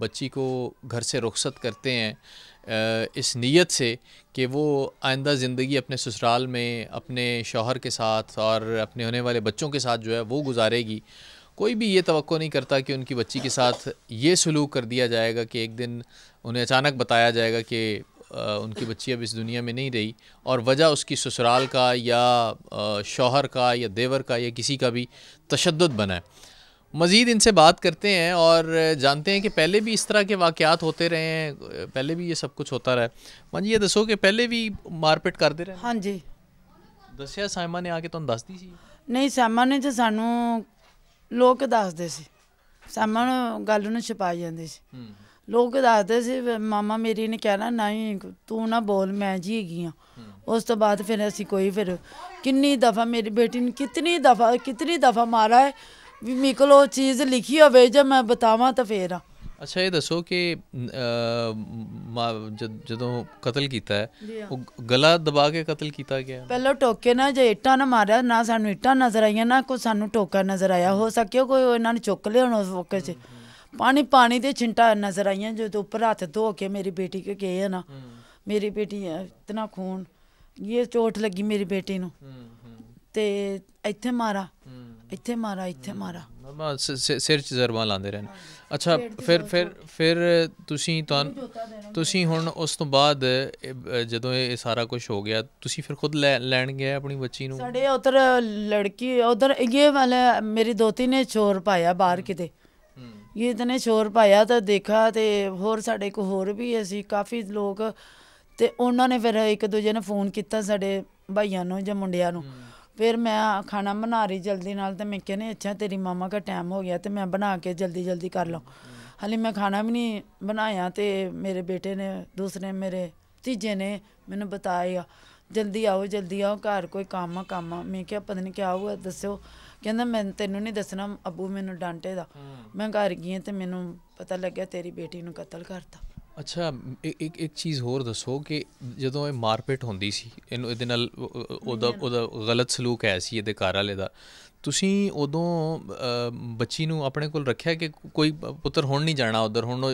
बच्ची को घर से रुखसत करते हैं इस नीयत से कि वो आइंदा ज़िंदगी अपने ससुराल में अपने शोहर के साथ और अपने होने वाले बच्चों के साथ जो है वो गुजारेगी कोई भी ये तो नहीं करता कि उनकी बच्ची के साथ ये सलूक कर दिया जाएगा कि एक दिन उन्हें अचानक बताया जाएगा कि उनकी बच्ची अब इस दुनिया में नहीं रही और वजह उसकी ससुराल का या शौहर का या देवर का या किसी का भी तशद बना है मज़ीद इनसे बात करते हैं और जानते हैं कि पहले भी इस तरह के वाक़ात होते रहे हैं पहले भी ये सब कुछ होता रहा है मान जी ये दसो कि पहले भी मारपीट करते रहे हाँ जी दसिया साइमा ने आके तुम तो दस दी सी नहीं साइमा ने तो सानू ਲੋਕ ਦੱਸਦੇ ਸੀ ਸਾਮਣ ਗੱਲ ਨੂੰ ਛਪਾਈ ਜਾਂਦੇ ਸੀ ਲੋਕ ਦੱਸਦੇ ਸੀ ਮਾਮਾ ਮੇਰੀ ਨੇ ਕਹਿਣਾ ਨਹੀਂ ਤੂੰ ਨਾ ਬੋਲ ਮੈਂ ਜੀ ਹੈਗੀ ਆ ਉਸ ਤੋਂ ਬਾਅਦ ਫਿਰ ਅਸੀਂ ਕੋਈ ਫਿਰ ਕਿੰਨੀ ਦਫਾ ਮੇਰੀ ਬੇਟੀ ਨੇ ਕਿੰਨੀ ਦਫਾ ਕਿੰਨੀ ਦਫਾ ਮਾਰਾ ਹੈ ਵੀ ਮੇਰੇ ਕੋਲ ਉਹ ਚੀਜ਼ ਲਿਖੀ ਹੋਵੇ ਜੇ ਮੈਂ ਬਤਾਵਾਂ ਤਾਂ ਫੇਰ ਆ ਅੱਛਾ ਇਹ ਦੱਸੋ ਕਿ ਜਦੋਂ ਕਤਲ ਕੀਤਾ ਹੈ ਉਹ ਗਲਾ ਦਬਾ ਕੇ ਕਤਲ ਕੀਤਾ ਗਿਆ ਪਹਿਲਾਂ ਟੋਕੇ ਨਾ ਜੇ ਇੱਟਾਂ ਨਾ ਮਾਰਿਆ ਨਾ ਸਾਨੂੰ ਇੱਟਾਂ ਨਜ਼ਰ ਆਈਆਂ ਨਾ ਕੋ ਸਾਨੂੰ ਟੋਕਾ ਨਜ਼ਰ ਆਇਆ ਹੋ ਸਕਿਓ ਕੋਈ ਇਹਨਾਂ ਨੇ ਚੁੱਕ ਲਿਆ ਉਸ ਵਕਤ 'ਚ ਪਾਣੀ ਪਾਣੀ ਦੇ ਛਿੰਟਾ ਨਜ਼ਰ ਆਈਆਂ ਜਦੋਂ ਉੱਪਰ ਹੱਥ ਧੋ ਕੇ ਮੇਰੀ ਬੇਟੀ ਕੇ ਗਏ ਨਾ ਮੇਰੀ ਬੇਟੀ ਇਤਨਾ ਖੂਨ ਇਹ ਚੋਟ ਲੱਗੀ ਮੇਰੀ ਬੇਟੀ ਨੂੰ ਤੇ ਇੱਥੇ ਮਾਰਾ ਇੱਥੇ ਮਾਰਾ ਇੱਥੇ ਮਾਰਾ ਮਾ ਸਿਰ ਚ ਜ਼ਰਬਾ ਲਾਉਂਦੇ ਰਹਿਣ ਅੱਛਾ ਫਿਰ ਫਿਰ ਫਿਰ ਤੁਸੀਂ ਤੁਹਾਨੂੰ ਤੁਸੀਂ ਹੁਣ ਉਸ ਤੋਂ ਬਾਅਦ ਜਦੋਂ ਇਹ ਸਾਰਾ ਕੁਝ ਹੋ ਗਿਆ ਤੁਸੀਂ ਫਿਰ ਖੁਦ ਲੈਣ ਗਏ ਆਪਣੀ ਬੱਚੀ ਨੂੰ ਸਾਡੇ ਉਧਰ ਲੜਕੀ ਉਧਰ ਇਹ ਵਾਲਾ ਮੇਰੀ ਦੋਤੀ ਨੇ ਚੋਰ ਪਾਇਆ ਬਾਹਰ ਕਿਤੇ ਇਹ ਇਤਨੇ ਚੋਰ ਪਾਇਆ ਤਾਂ ਦੇਖਾ ਤੇ ਹੋਰ ਸਾਡੇ ਕੋ ਹੋਰ ਵੀ ਅਸੀਂ ਕਾਫੀ ਲੋਕ ਤੇ ਉਹਨਾਂ ਨੇ ਫਿਰ ਇੱਕ ਦੂਜੇ ਨੂੰ ਫੋਨ ਕੀਤਾ ਸਾਡੇ ਭਾਈਆਂ ਨੂੰ ਜਾਂ ਮੁੰਡਿਆਂ ਨੂੰ ਫਿਰ ਮੈਂ ਖਾਣਾ ਬਣਾ ਰਹੀ ਜਲਦੀ ਨਾਲ ਤੇ ਮੈਂ ਕਹਿੰਨੇ ਅੱਛਾ ਤੇਰੀ ਮਾਮਾ ਦਾ ਟਾਈਮ ਹੋ ਗਿਆ ਤੇ ਮੈਂ ਬਣਾ ਕੇ ਜਲਦੀ ਜਲਦੀ ਕਰ ਲਵਾਂ ਹਾਲੇ ਮੈਂ ਖਾਣਾ ਵੀ ਨਹੀਂ ਬਣਾਇਆ ਤੇ ਮੇਰੇ ਬੇਟੇ ਨੇ ਦੂਸਰੇ ਮੇਰੇ ਤੀਜੇ ਨੇ ਮੈਨੂੰ ਬਤਾਇਆ ਜਲਦੀ ਆਓ ਜਲਦੀ ਆਓ ਘਰ ਕੋਈ ਕੰਮ ਆ ਕੰਮ ਆ ਮੈਂ ਕਿਹਾ ਪਤਨ ਕਿਹਾ ਕਿਆ ਹੋਇਆ ਦੱਸਿਓ ਕਹਿੰਦਾ ਮੈਂ ਤੈਨੂੰ ਨਹੀਂ ਦੱਸਣਾ ਅਬੂ ਮੈਨੂੰ ਡਾਂਟੇ ਦਾ ਮੈਂ ਘਰ ਗਈ ਤੇ ਮੈਨੂੰ ਪਤਾ ਲੱਗਿਆ ਤੇਰੀ ਬੇਟੀ ਨੂੰ ਕਤਲ ਕਰਤਾ ਅੱਛਾ ਇੱਕ ਇੱਕ ਚੀਜ਼ ਹੋਰ ਦੱਸੋ ਕਿ ਜਦੋਂ ਇਹ ਮਾਰਪੀਟ ਹੁੰਦੀ ਸੀ ਇਹਨੂੰ ਇਹਦੇ ਨਾਲ ਉਹਦਾ ਉਹਦਾ ਗਲਤ ਸਲੂਕ ਹੈ ਸੀ ਇਹਦੇ ਘਰ ਵਾਲੇ ਦਾ ਤੁਸੀਂ ਉਦੋਂ ਬੱਚੀ ਨੂੰ ਆਪਣੇ ਕੋਲ ਰੱਖਿਆ ਕਿ ਕੋਈ ਪੁੱਤਰ ਹੁਣ ਨਹੀਂ ਜਾਣਾ ਉਧਰ ਹੁਣ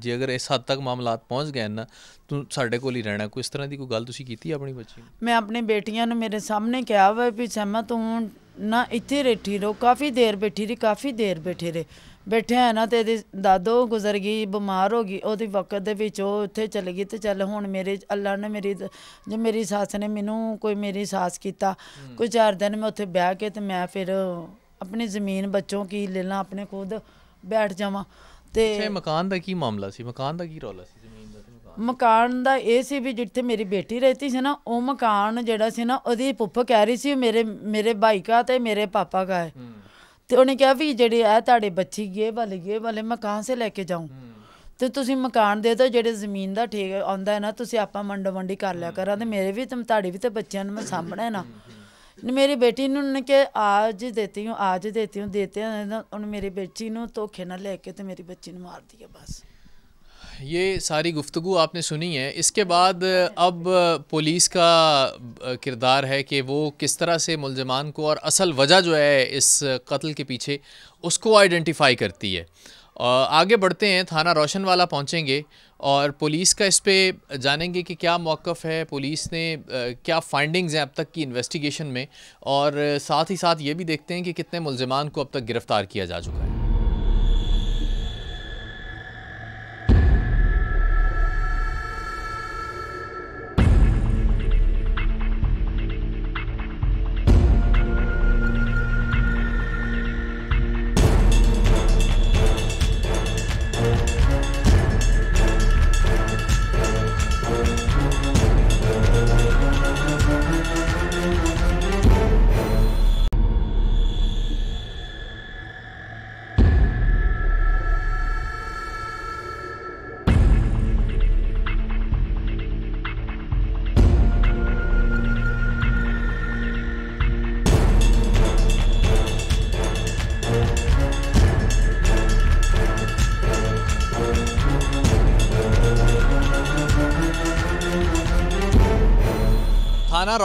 ਜੇ ਅਗਰ ਇਸ ਹੱਦ ਤੱਕ ਮਾਮਲਾਤ ਪਹੁੰਚ ਗਏ ਨਾ ਤੂੰ ਸਾਡੇ ਕੋਲ ਹੀ ਰਹਿਣਾ ਕੋਈ ਇਸ ਤਰ੍ਹਾਂ ਦੀ ਕੋਈ ਗੱਲ ਤੁਸੀਂ ਕੀਤੀ ਆਪਣੀ ਬੱਚੀ ਨੂੰ ਮੈਂ ਆਪਣੇ ਬੇਟੀਆਂ ਨੂੰ ਮੇਰੇ ਸਾਹਮਣੇ ਕਿਹਾ ਵਾ ਵੀ ਸਹਿਮਤ ਹੋਣ ਨਾ ਇੱਥੇ ਰੇਠੀ ਰੋ ਕਾਫੀ ਦੇਰ ਬੈਠੀ ਰਹੀ ਕਾਫੀ ਦੇਰ ਬੈਠੇ ਰਹੇ ਬੈਠੇ ਆ ਨਾ ਤੇ ਇਹਦੇ ਦਾਦੋ ਗੁਜ਼ਰ ਗਈ ਬਿਮਾਰ ਹੋ ਗਈ ਉਹਦੇ ਵਕਤ ਦੇ ਵਿੱਚ ਉਹ ਉੱਥੇ ਚੱਲ ਗਈ ਤੇ ਚੱਲ ਹੁਣ ਮੇਰੇ ਅੱਲਾ ਨੇ ਮੇਰੀ ਜੇ ਮੇਰੀ ਸੱਸ ਨੇ ਮੈਨੂੰ ਕੋਈ ਮੇਰੀ ਸਾਸ ਕੀਤਾ ਕੋਈ ਚਾਰ ਦਿਨ ਮੈਂ ਉੱਥੇ ਬਹਿ ਕੇ ਤੇ ਮੈਂ ਫਿਰ ਆਪਣੀ ਜ਼ਮੀਨ ਬੱਚੋਂ ਕੀ ਲੈ ਲਾਂ ਆਪਣੇ ਖੁਦ ਬੈਠ ਜਾਵਾਂ ਤੇ ਮਕਾਨ ਦਾ ਕੀ ਮਾਮਲਾ ਸੀ ਮਕਾਨ ਦਾ ਕੀ ਰੌਲਾ ਸੀ ਮਕਾਨ ਦਾ ਇਹ ਸੀ ਵੀ ਜਿੱਥੇ ਮੇਰੀ ਬੇਟੀ ਰਹਤੀ ਸੀ ਨਾ ਉਹ ਮਕਾਨ ਜਿਹੜਾ ਸੀ ਨਾ ਉਹਦੀ ਪੁੱਪ ਕਹਿ ਰਹੀ ਸੀ ਮੇਰੇ ਮੇਰੇ ਭਾਈ ਕਾ ਤੇ ਮੇਰੇ ਪਾਪਾ ਕਾ ਹੈ ਤੇ ਉਹਨੇ ਕਿਹਾ ਵੀ ਜਿਹੜੇ ਆ ਤੁਹਾਡੇ ਬੱਚੀ ਗਏ ਵਾਲੇ ਗਏ ਵਾਲੇ ਮੈਂ ਸੇ ਲੈ ਕੇ ਜਾਉਂ ਤੇ ਤੁਸੀਂ ਮਕਾਨ ਦੇ ਦਿਓ ਜਿਹੜੇ ਜ਼ਮੀਨ ਦਾ ਠੀਕ ਆਉਂਦਾ ਹੈ ਨਾ ਤੁਸੀਂ ਆਪਾਂ ਮੰਡੋ ਵੰਡੀ ਕਰ ਲਿਆ ਕਰਾਂ ਤੇ ਮੇਰੇ ਵੀ ਤੇ ਤੁਹਾਡੇ ਵੀ ਤੇ ਬੱਚਿਆਂ ਨੂੰ ਮੈਂ ਸਾਹਮਣਾ ਹੈ ਨਾ ਮੇਰੀ ਬੇਟੀ ਨੂੰ ਉਹਨੇ ਕਿ ਆਜ ਦੇਤੀ ਹੂੰ ਆਜ ਦੇਤੀ ਹੂੰ ਦੇਤੇ ਉਹਨੇ ਮੇਰੀ ਬੇਟੀ ਨੂੰ ਧੋਖੇ ਨਾਲ ਲੈ ਕੇ ਤੇ ਮੇਰੀ ਬੱਚੀ ਨੂੰ ਮਾਰ ਦਿਆ ਬਸ ये सारी गुफ्तु आपने सुनी है इसके बाद अब पुलिस का किरदार है कि वो किस तरह से मुलजमान को और असल वजह जो है इस कत्ल के पीछे उसको आइडेंटिफाई करती है आगे बढ़ते हैं थाना रोशन वाला पहुँचेंगे और पुलिस का इस पर जानेंगे कि क्या मौक़ है पुलिस ने क्या फाइंडिंग्स हैं अब तक की इन्वेस्टिगेशन में और साथ ही साथ ये भी देखते हैं कि कितने मुलजमान को अब तक गिरफ़्तार किया जा चुका है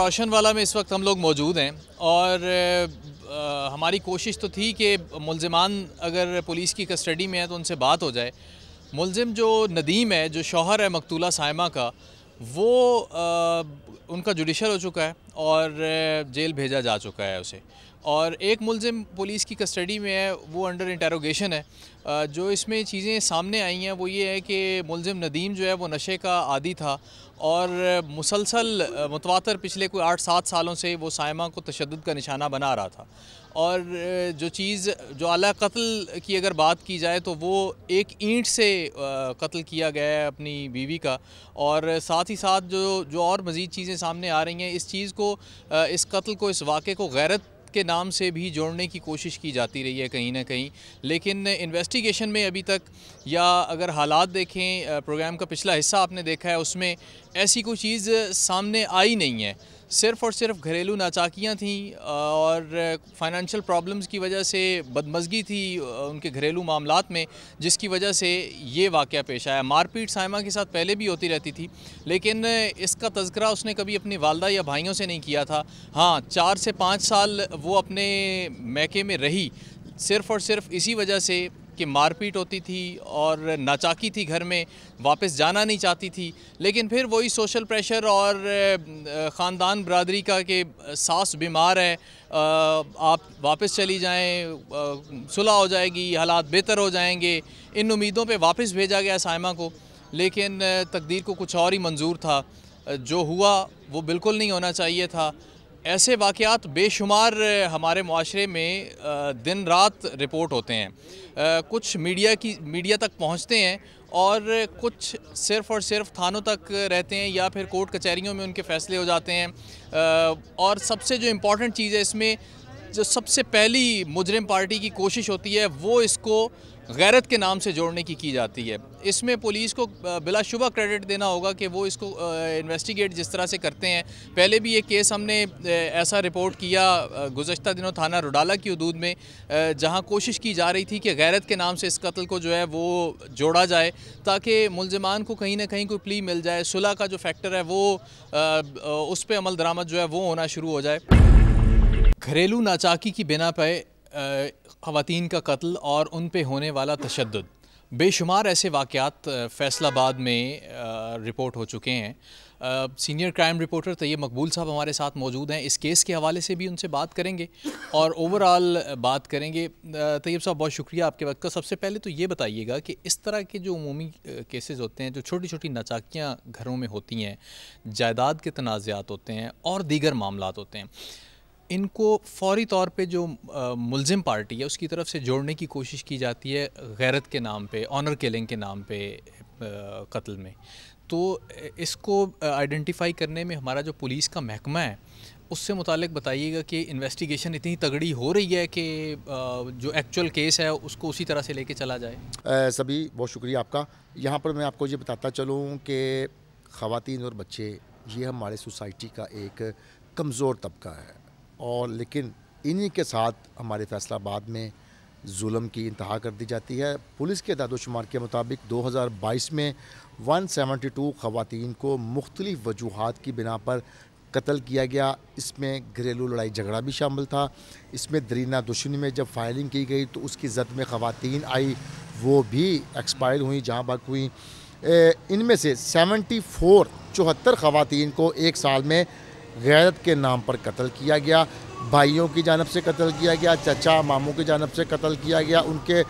राशनवाला में इस वक्त हम लोग मौजूद हैं और आ, हमारी कोशिश तो थी कि मुलजमान अगर पुलिस की कस्टडी में है तो उनसे बात हो जाए मुलजम जो नदीम है जो शौहर है मकतूला सायमा का वो आ, उनका जुडिशल हो चुका है और जेल भेजा जा चुका है उसे और एक मुलजिम पुलिस की कस्टडी में है वो अंडर इंटेरोगेशन है जो इसमें चीज़ें सामने आई हैं वो ये है कि मुलजिम नदीम जो है वो नशे का आदि था और मुसलसल मुतवातर पिछले कोई आठ सात सालों से वो सायमा को तशद का निशाना बना रहा था और जो चीज़ जो अला कत्ल की अगर बात की जाए तो वो एक ईंट से कत्ल किया गया है अपनी बीवी का और साथ ही साथ जो जो और मज़ीद चीज़ें सामने आ रही हैं इस चीज़ को इस कत्ल को इस वाक़े को गैरत के नाम से भी जोड़ने की कोशिश की जाती रही है कहीं ना कहीं लेकिन इन्वेस्टिगेशन में अभी तक या अगर हालात देखें प्रोग्राम का पिछला हिस्सा आपने देखा है उसमें ऐसी कोई चीज़ सामने आई नहीं है सिर्फ और सिर्फ घरेलू नाचाकियाँ थीं और फाइनेंशियल प्रॉब्लम्स की वजह से बदमजगी थी उनके घरेलू मामला में जिसकी वजह से ये वाक़ पेश आया मारपीट साइमा के साथ पहले भी होती रहती थी लेकिन इसका तस्करा उसने कभी अपनी वालदा या भाइयों से नहीं किया था हाँ चार से पाँच साल वो अपने मैके में रही सिर्फ़ और सिर्फ इसी वजह से कि मारपीट होती थी और नाचाकी थी घर में वापस जाना नहीं चाहती थी लेकिन फिर वही सोशल प्रेशर और ख़ानदान बरदरी का कि सास बीमार है आप वापस चली जाएं सुलह हो जाएगी हालात बेहतर हो जाएंगे इन उम्मीदों पे वापस भेजा गया सायमा को लेकिन तकदीर को कुछ और ही मंजूर था जो हुआ वो बिल्कुल नहीं होना चाहिए था ऐसे वाक़ात बेशुमार हमारे माशरे में दिन रात रिपोर्ट होते हैं कुछ मीडिया की मीडिया तक पहुंचते हैं और कुछ सिर्फ़ और सिर्फ थानों तक रहते हैं या फिर कोर्ट कचहरीों में उनके फ़ैसले हो जाते हैं और सबसे जो इम्पॉर्टेंट चीज़ है इसमें जो सबसे पहली मुजरिम पार्टी की कोशिश होती है वो इसको गैरत के नाम से जोड़ने की की जाती है इसमें पुलिस को बिलाशुबा क्रेडिट देना होगा कि वो इसको इन्वेस्टिगेट जिस तरह से करते हैं पहले भी ये केस हमने ऐसा रिपोर्ट किया गुजशत दिनों थाना रुडाला की हदूद में जहां कोशिश की जा रही थी कि गैरत के नाम से इस कत्ल को जो है वो जोड़ा जाए ताकि मुलजमान को कहीं ना कहीं कोई प्ली मिल जाए सुलह का जो फैक्टर है वो उस पर अमल दरामद जो है वो होना शुरू हो जाए घरेलू नाचाकी की बिना पे खातन का कत्ल और उन पे होने वाला तशद बेशुमार ऐसे वाक़ात फैसलाबाद में रिपोर्ट हो चुके हैं सीनियर क्राइम रिपोर्टर तैयब मकबूल साहब हमारे साथ मौजूद हैं इस केस के हवाले से भी उनसे बात करेंगे और ओवरऑल बात करेंगे तैयब साहब बहुत शुक्रिया आपके वक्त का सबसे पहले तो ये बताइएगा कि इस तरह के जो अमूमी केसेस होते हैं जो छोटी छोटी नचाकियाँ घरों में होती हैं जायदाद के तनाज़ात होते हैं और दीगर मामला होते हैं इनको फौरी तौर पे जो मुलजिम पार्टी है उसकी तरफ से जोड़ने की कोशिश की जाती है गैरत के नाम पे ऑनर किलिंग के नाम पे कत्ल में तो इसको आइडेंटिफाई करने में हमारा जो पुलिस का महकमा है उससे मुतालिक बताइएगा कि इन्वेस्टिगेशन इतनी तगड़ी हो रही है कि जो एक्चुअल केस है उसको उसी तरह से लेके चला जाए सभी बहुत शुक्रिया आपका यहाँ पर मैं आपको ये बताता चलूँ कि ख़वान और बच्चे ये हमारे सोसाइटी का एक कमज़ोर तबका है और लेकिन इन्हीं के साथ हमारे फैसलाबाद में जुलम की इंतहा कर दी जाती है पुलिस के दादोशुमार के मुताबिक 2022 में 172 खवतान को मुख्तलिफ वजूहत की बिना पर कत्ल किया गया इसमें घरेलू लड़ाई झगड़ा भी शामिल था इसमें दरीना दुश्मनी में जब फायरिंग की गई तो उसकी जद में खवतान आई वो भी एक्सपायर हुई जहाँ बाक हुई इनमें से सेवेंटी फोर चौहत्तर ख़वान को एक साल में गैरत के नाम पर कत्ल किया गया भाइयों की जानब से कत्ल किया गया चचा मामों की जानब से कत्ल किया गया उनके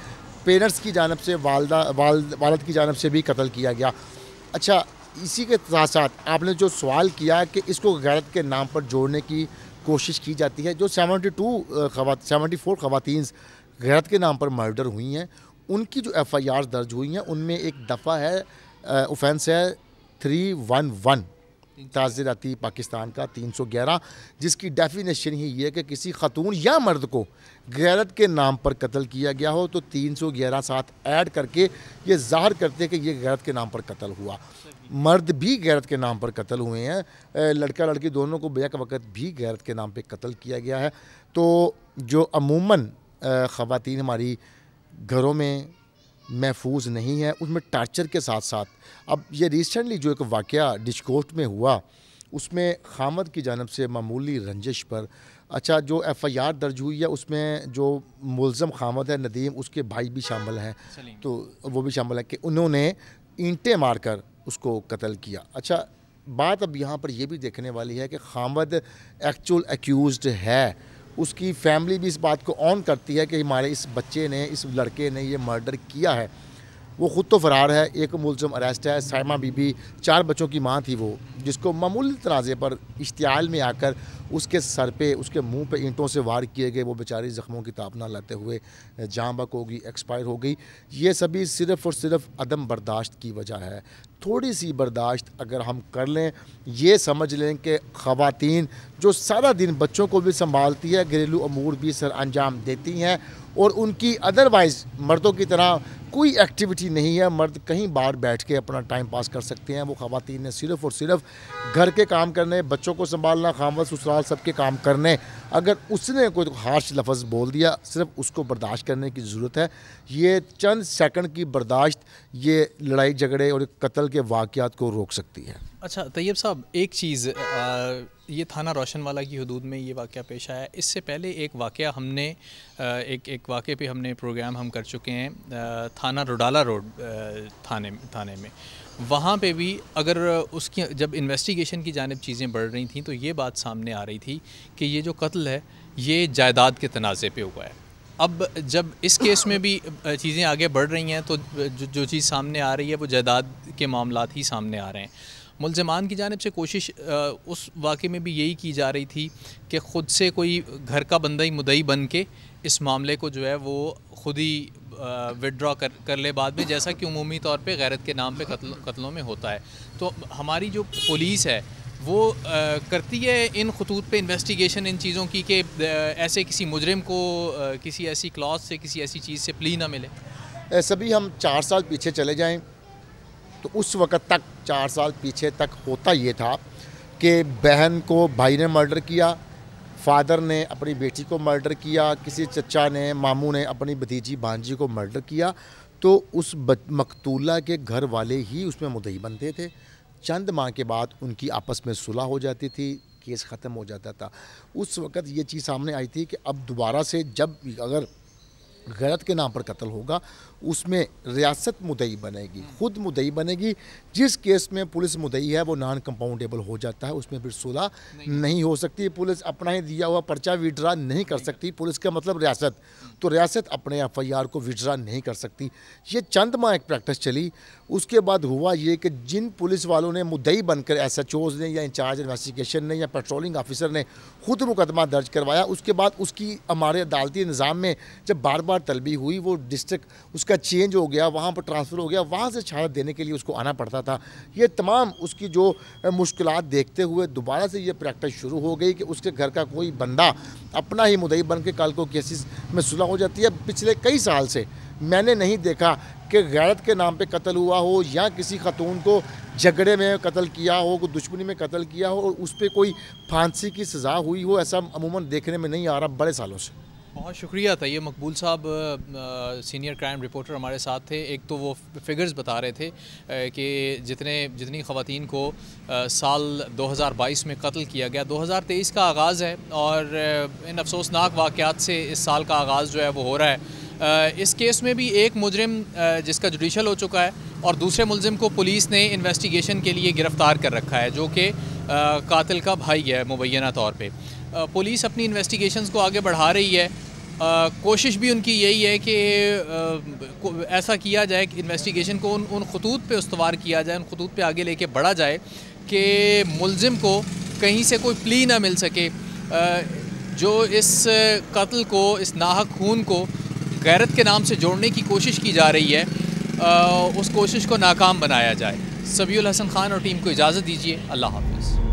पेरेंट्स की जानब से वालदा वाल वालद की जानब से भी कत्ल किया गया अच्छा इसी के साथ साथ आपने जो सवाल किया कि इसको गैरत के नाम पर जोड़ने की कोशिश की जाती है जो सेवनटी टू खवा सेवेंटी फोर ख़वातीन गैरत के नाम पर मर्डर हुई हैं उनकी जो एफ़ आई आर दर्ज हुई हैं उनमें एक दफ़ा है ऑफेंस है थ्री वन वन ताज़ अती पाकिस्तान का 311 जिसकी डेफिनेशन ही ये कि किसी खतून या मर्द को गैरत के नाम पर कत्ल किया गया हो तो 311 साथ ऐड करके ये जाहिर करते हैं कि ये गैरत के नाम पर कत्ल हुआ मर्द भी गैरत के नाम पर कत्ल हुए हैं लड़का लड़की दोनों को बेक वक़्त भी गैरत के नाम पर कत्ल किया गया है तो जो अमूमन ख़वान हमारी घरों में महफूज नहीं है उसमें टार्चर के साथ साथ अब ये रिसेंटली जो एक वाक़ डिशकोट में हुआ उसमें खामद की जानब से मामूली रंजिश पर अच्छा जो एफ आई आर दर्ज हुई है उसमें जो मुलम खामद है नदीम उसके भाई भी शामिल हैं तो वो भी शामिल है कि उन्होंने ईंटें मारकर उसको कत्ल किया अच्छा बात अब यहाँ पर यह भी देखने वाली है कि खामद एक्चुअल एक्यूज़ है उसकी फैमिली भी इस बात को ऑन करती है कि हमारे इस बच्चे ने इस लड़के ने ये मर्डर किया है वो ख़ुद तो फ़रार है एक मुलजम अरेस्ट है सैमा बीबी चार बच्चों की माँ थी वो जिसको मामूली तनाज़े पर इश्तियाल में आकर उसके सर पे उसके मुंह पे ईंटों से वार किए गए वो बेचारी ज़ख्मों की तापना लाते हुए बक होगी एक्सपायर हो गई ये सभी सिर्फ़ और सिर्फ अदम बर्दाश्त की वजह है थोड़ी सी बर्दाश्त अगर हम कर लें ये समझ लें कि ख़वातीन जो सारा दिन बच्चों को भी संभालती है घरेलू अमूर भी सर अंजाम देती हैं और उनकी अदरवाइज़ मर्दों की तरह कोई एक्टिविटी नहीं है मर्द कहीं बाहर बैठ के अपना टाइम पास कर सकते हैं वो खातन ने सिर्फ और सिर्फ घर के काम करने बच्चों को संभालना खामवा ससुराल सबके काम करने अगर उसने कोई हार्श लफज बोल दिया सिर्फ उसको बर्दाश्त करने की ज़रूरत है ये चंद सेकंड की बर्दाश्त ये लड़ाई झगड़े और कत्ल के वाक़ात को रोक सकती है अच्छा तैयब साहब एक चीज़ ये थाना रोशन वाला की हदूद में ये वाक़ पेश आया इससे पहले एक वाक़ हमने एक एक वाक़े पे हमने प्रोग्राम हम कर चुके हैं थाना रुडाला रोड थाने थाने में वहाँ पे भी अगर उसकी जब इन्वेस्टिगेशन की जानब चीज़ें बढ़ रही थी तो ये बात सामने आ रही थी कि ये जो कत्ल है ये जायदाद के तनाज़े पे हुआ है अब जब इस केस में भी चीज़ें आगे बढ़ रही हैं तो जो जो चीज़ सामने आ रही है वो जायदाद के मामला ही सामने आ रहे हैं मुलजमान की जानब से कोशिश उस वाक़े में भी यही की जा रही थी कि ख़ुद से कोई घर का बंदा ही मुदई बन के इस मामले को जो है वो खुद ही विदड्रॉ कर कर ले बाद में जैसा कि अमूमी तौर पे गैरत के नाम पे कत्ल कत्लों में होता है तो हमारी जो पुलिस है वो आ, करती है इन खतूत पे इन्वेस्टिगेशन इन चीज़ों की कि ऐसे किसी मुजरम को आ, किसी ऐसी क्लॉज से किसी ऐसी चीज़ से प्ली ना मिले सभी हम चार साल पीछे चले जाएँ तो उस वक़्त तक चार साल पीछे तक होता ये था कि बहन को भाई ने मर्डर किया फादर ने अपनी बेटी को मर्डर किया किसी चचा ने मामू ने अपनी भतीजी भांजी को मर्डर किया तो उस मकतूला के घर वाले ही उसमें मुदई बनते थे चंद माह के बाद उनकी आपस में सुलह हो जाती थी केस ख़त्म हो जाता था उस वक़्त ये चीज़ सामने आई थी कि अब दोबारा से जब अगर गलत के नाम पर कत्ल होगा उसमें रियासत मुदई बनेगी खुद मुदई बनेगी जिस केस में पुलिस मुदई है वो नॉन कंपाउंडेबल हो जाता है उसमें फिर सुलह नहीं, नहीं हो सकती पुलिस अपना ही दिया हुआ पर्चा विड्रा नहीं कर सकती पुलिस का मतलब रियासत तो रियासत अपने एफ को विड्रा नहीं कर सकती ये चंद माह एक प्रैक्टिस चली उसके बाद हुआ ये कि जिन पुलिस वालों ने मुदई बनकर एस एच ओज ने या इंचार्ज इन्वेस्टिगेशन ने या पेट्रोलिंग ऑफिसर ने खुद मुकदमा दर्ज करवाया उसके बाद उसकी हमारे अदालती निज़ाम में जब बार बार तलबी हुई वो डिस्ट्रिक्ट उसका का चेंज हो गया वहाँ पर ट्रांसफ़र हो गया वहाँ से शहादत देने के लिए उसको आना पड़ता था ये तमाम उसकी जो मुश्किल देखते हुए दोबारा से ये प्रैक्टिस शुरू हो गई कि उसके घर का कोई बंदा अपना ही मुदई बन के कल को केसेस में सुलह हो जाती है पिछले कई साल से मैंने नहीं देखा कि गैरत के नाम पे कत्ल हुआ हो या किसी खतून को झगड़े में कत्ल किया हो को दुश्मनी में कत्ल किया हो और उस पर कोई फांसी की सज़ा हुई हो ऐसा अमूमन देखने में नहीं आ रहा बड़े सालों से बहुत शुक्रिया था ये मकबूल साहब सीनियर क्राइम रिपोर्टर हमारे साथ थे एक तो वो फिगर्स बता रहे थे कि जितने जितनी खातन को आ, साल 2022 में कत्ल किया गया 2023 का आगाज़ है और इन अफसोसनाक वाक़ात से इस साल का आगाज़ जो है वो हो रहा है आ, इस केस में भी एक मुजरम जिसका जुडिशल हो चुका है और दूसरे मुलिम को पुलिस ने इन्वेस्टिगेशन के लिए गिरफ़्तार कर रखा है जो कि कातिल का भाई है मुबैना तौर पर पुलिस अपनी इन्वेस्टिगेशंस को आगे बढ़ा रही है आ, कोशिश भी उनकी यही है कि आ, ऐसा किया जाए कि इन्वेस्टिगेशन को उन उन खतूत पे उसवार किया जाए उन खतूत पे आगे लेके बढ़ा जाए कि मुलजिम को कहीं से कोई प्ली ना मिल सके आ, जो इस कत्ल को इस नाहक खून को गैरत के नाम से जोड़ने की कोशिश की जा रही है आ, उस कोशिश को नाकाम बनाया जाए सबियल हसन खान और टीम को इजाज़त दीजिए अल्लाह हाफिज़